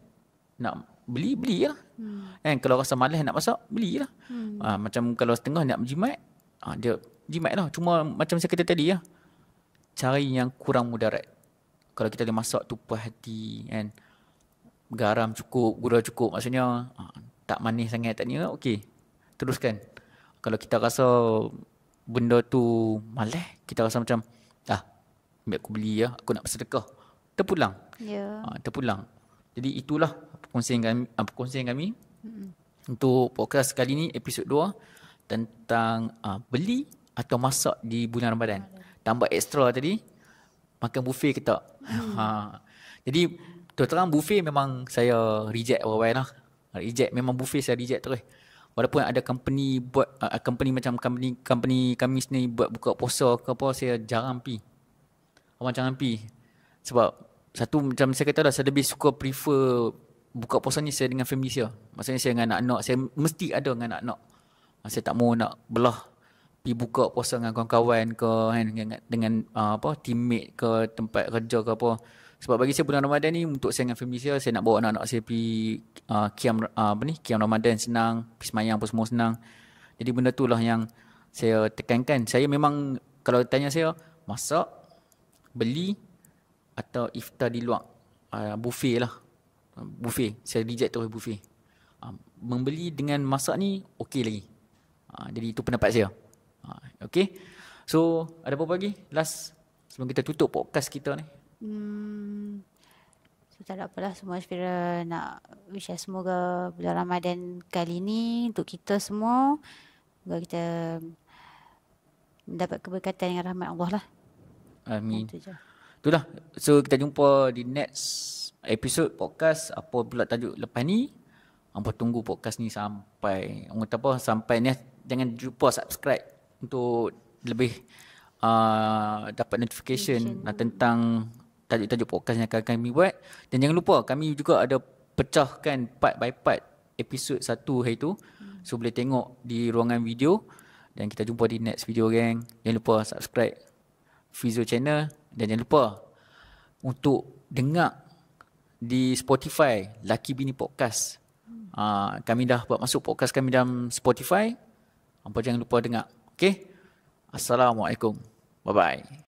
S1: nak beli beli lah hmm. Kan, kalau rasa malas nak masak beli lah hmm. ha, macam kalau setengah nak jimat ha, dia jimat lah cuma macam saya kata tadi lah cari yang kurang mudarat kalau kita boleh masak tu puas hati kan garam cukup gula cukup maksudnya ha, tak manis sangat tak ni okey teruskan kalau kita rasa benda tu malas kita rasa macam ah ambil aku beli ya aku nak bersedekah terpulang ya yeah. ha, terpulang jadi itulah perkongsian kami, uh, perkongsian kami hmm untuk podcast kali ini episod 2 tentang uh, beli atau masak di bulan Ramadan. Tambah ekstra tadi makan buffet ke tak? Mm. Ha. Jadi terus terang buffet memang saya reject awal-awal lah. Reject memang buffet saya reject terus. Walaupun ada company buat uh, company macam company company kami sendiri buat buka puasa ke apa saya jarang pi. Orang jangan pi. Sebab satu macam saya kata dah saya lebih suka prefer buka puasa ni saya dengan family saya. Maksudnya saya dengan anak-anak. Saya mesti ada dengan anak-anak. Ah, saya tak mau nak belah. Pergi buka puasa dengan kawan-kawan ke. Kan, dengan dengan uh, apa teammate ke tempat kerja ke apa. Sebab bagi saya bulan Ramadan ni untuk saya dengan family saya. Saya nak bawa anak-anak saya pergi uh, ah, kiam, uh, apa ni, kiam Ramadan senang. Pergi semayang pun semua senang. Jadi benda tu lah yang saya tekankan. Saya memang kalau tanya saya masak, beli atau iftar di luar. Uh, buffet lah Um, buffet saya reject tu buffet uh, membeli dengan masak ni okey lagi uh, jadi itu pendapat saya uh, okey so ada apa-apa lagi last sebelum kita tutup podcast kita ni
S2: hmm Saya tak ada lah. semua Aspira nak wish semoga bulan Ramadan kali ni untuk kita semua semoga kita dapat keberkatan dengan rahmat Allah lah
S1: amin itulah so kita jumpa di next episod podcast apa pula tajuk lepas ni hangpa ah, tunggu podcast ni sampai orang kata apa sampai ni jangan lupa subscribe untuk lebih uh, dapat notification lah tentang tajuk-tajuk podcast yang akan kami buat dan jangan lupa kami juga ada pecahkan part by part episod satu hari tu hmm. so boleh tengok di ruangan video dan kita jumpa di next video gang jangan lupa subscribe Fizo channel dan jangan lupa untuk dengar di Spotify Lucky Bini Podcast. Uh, kami dah buat masuk podcast kami dalam Spotify. Apa jangan lupa dengar. Okey. Assalamualaikum. Bye bye.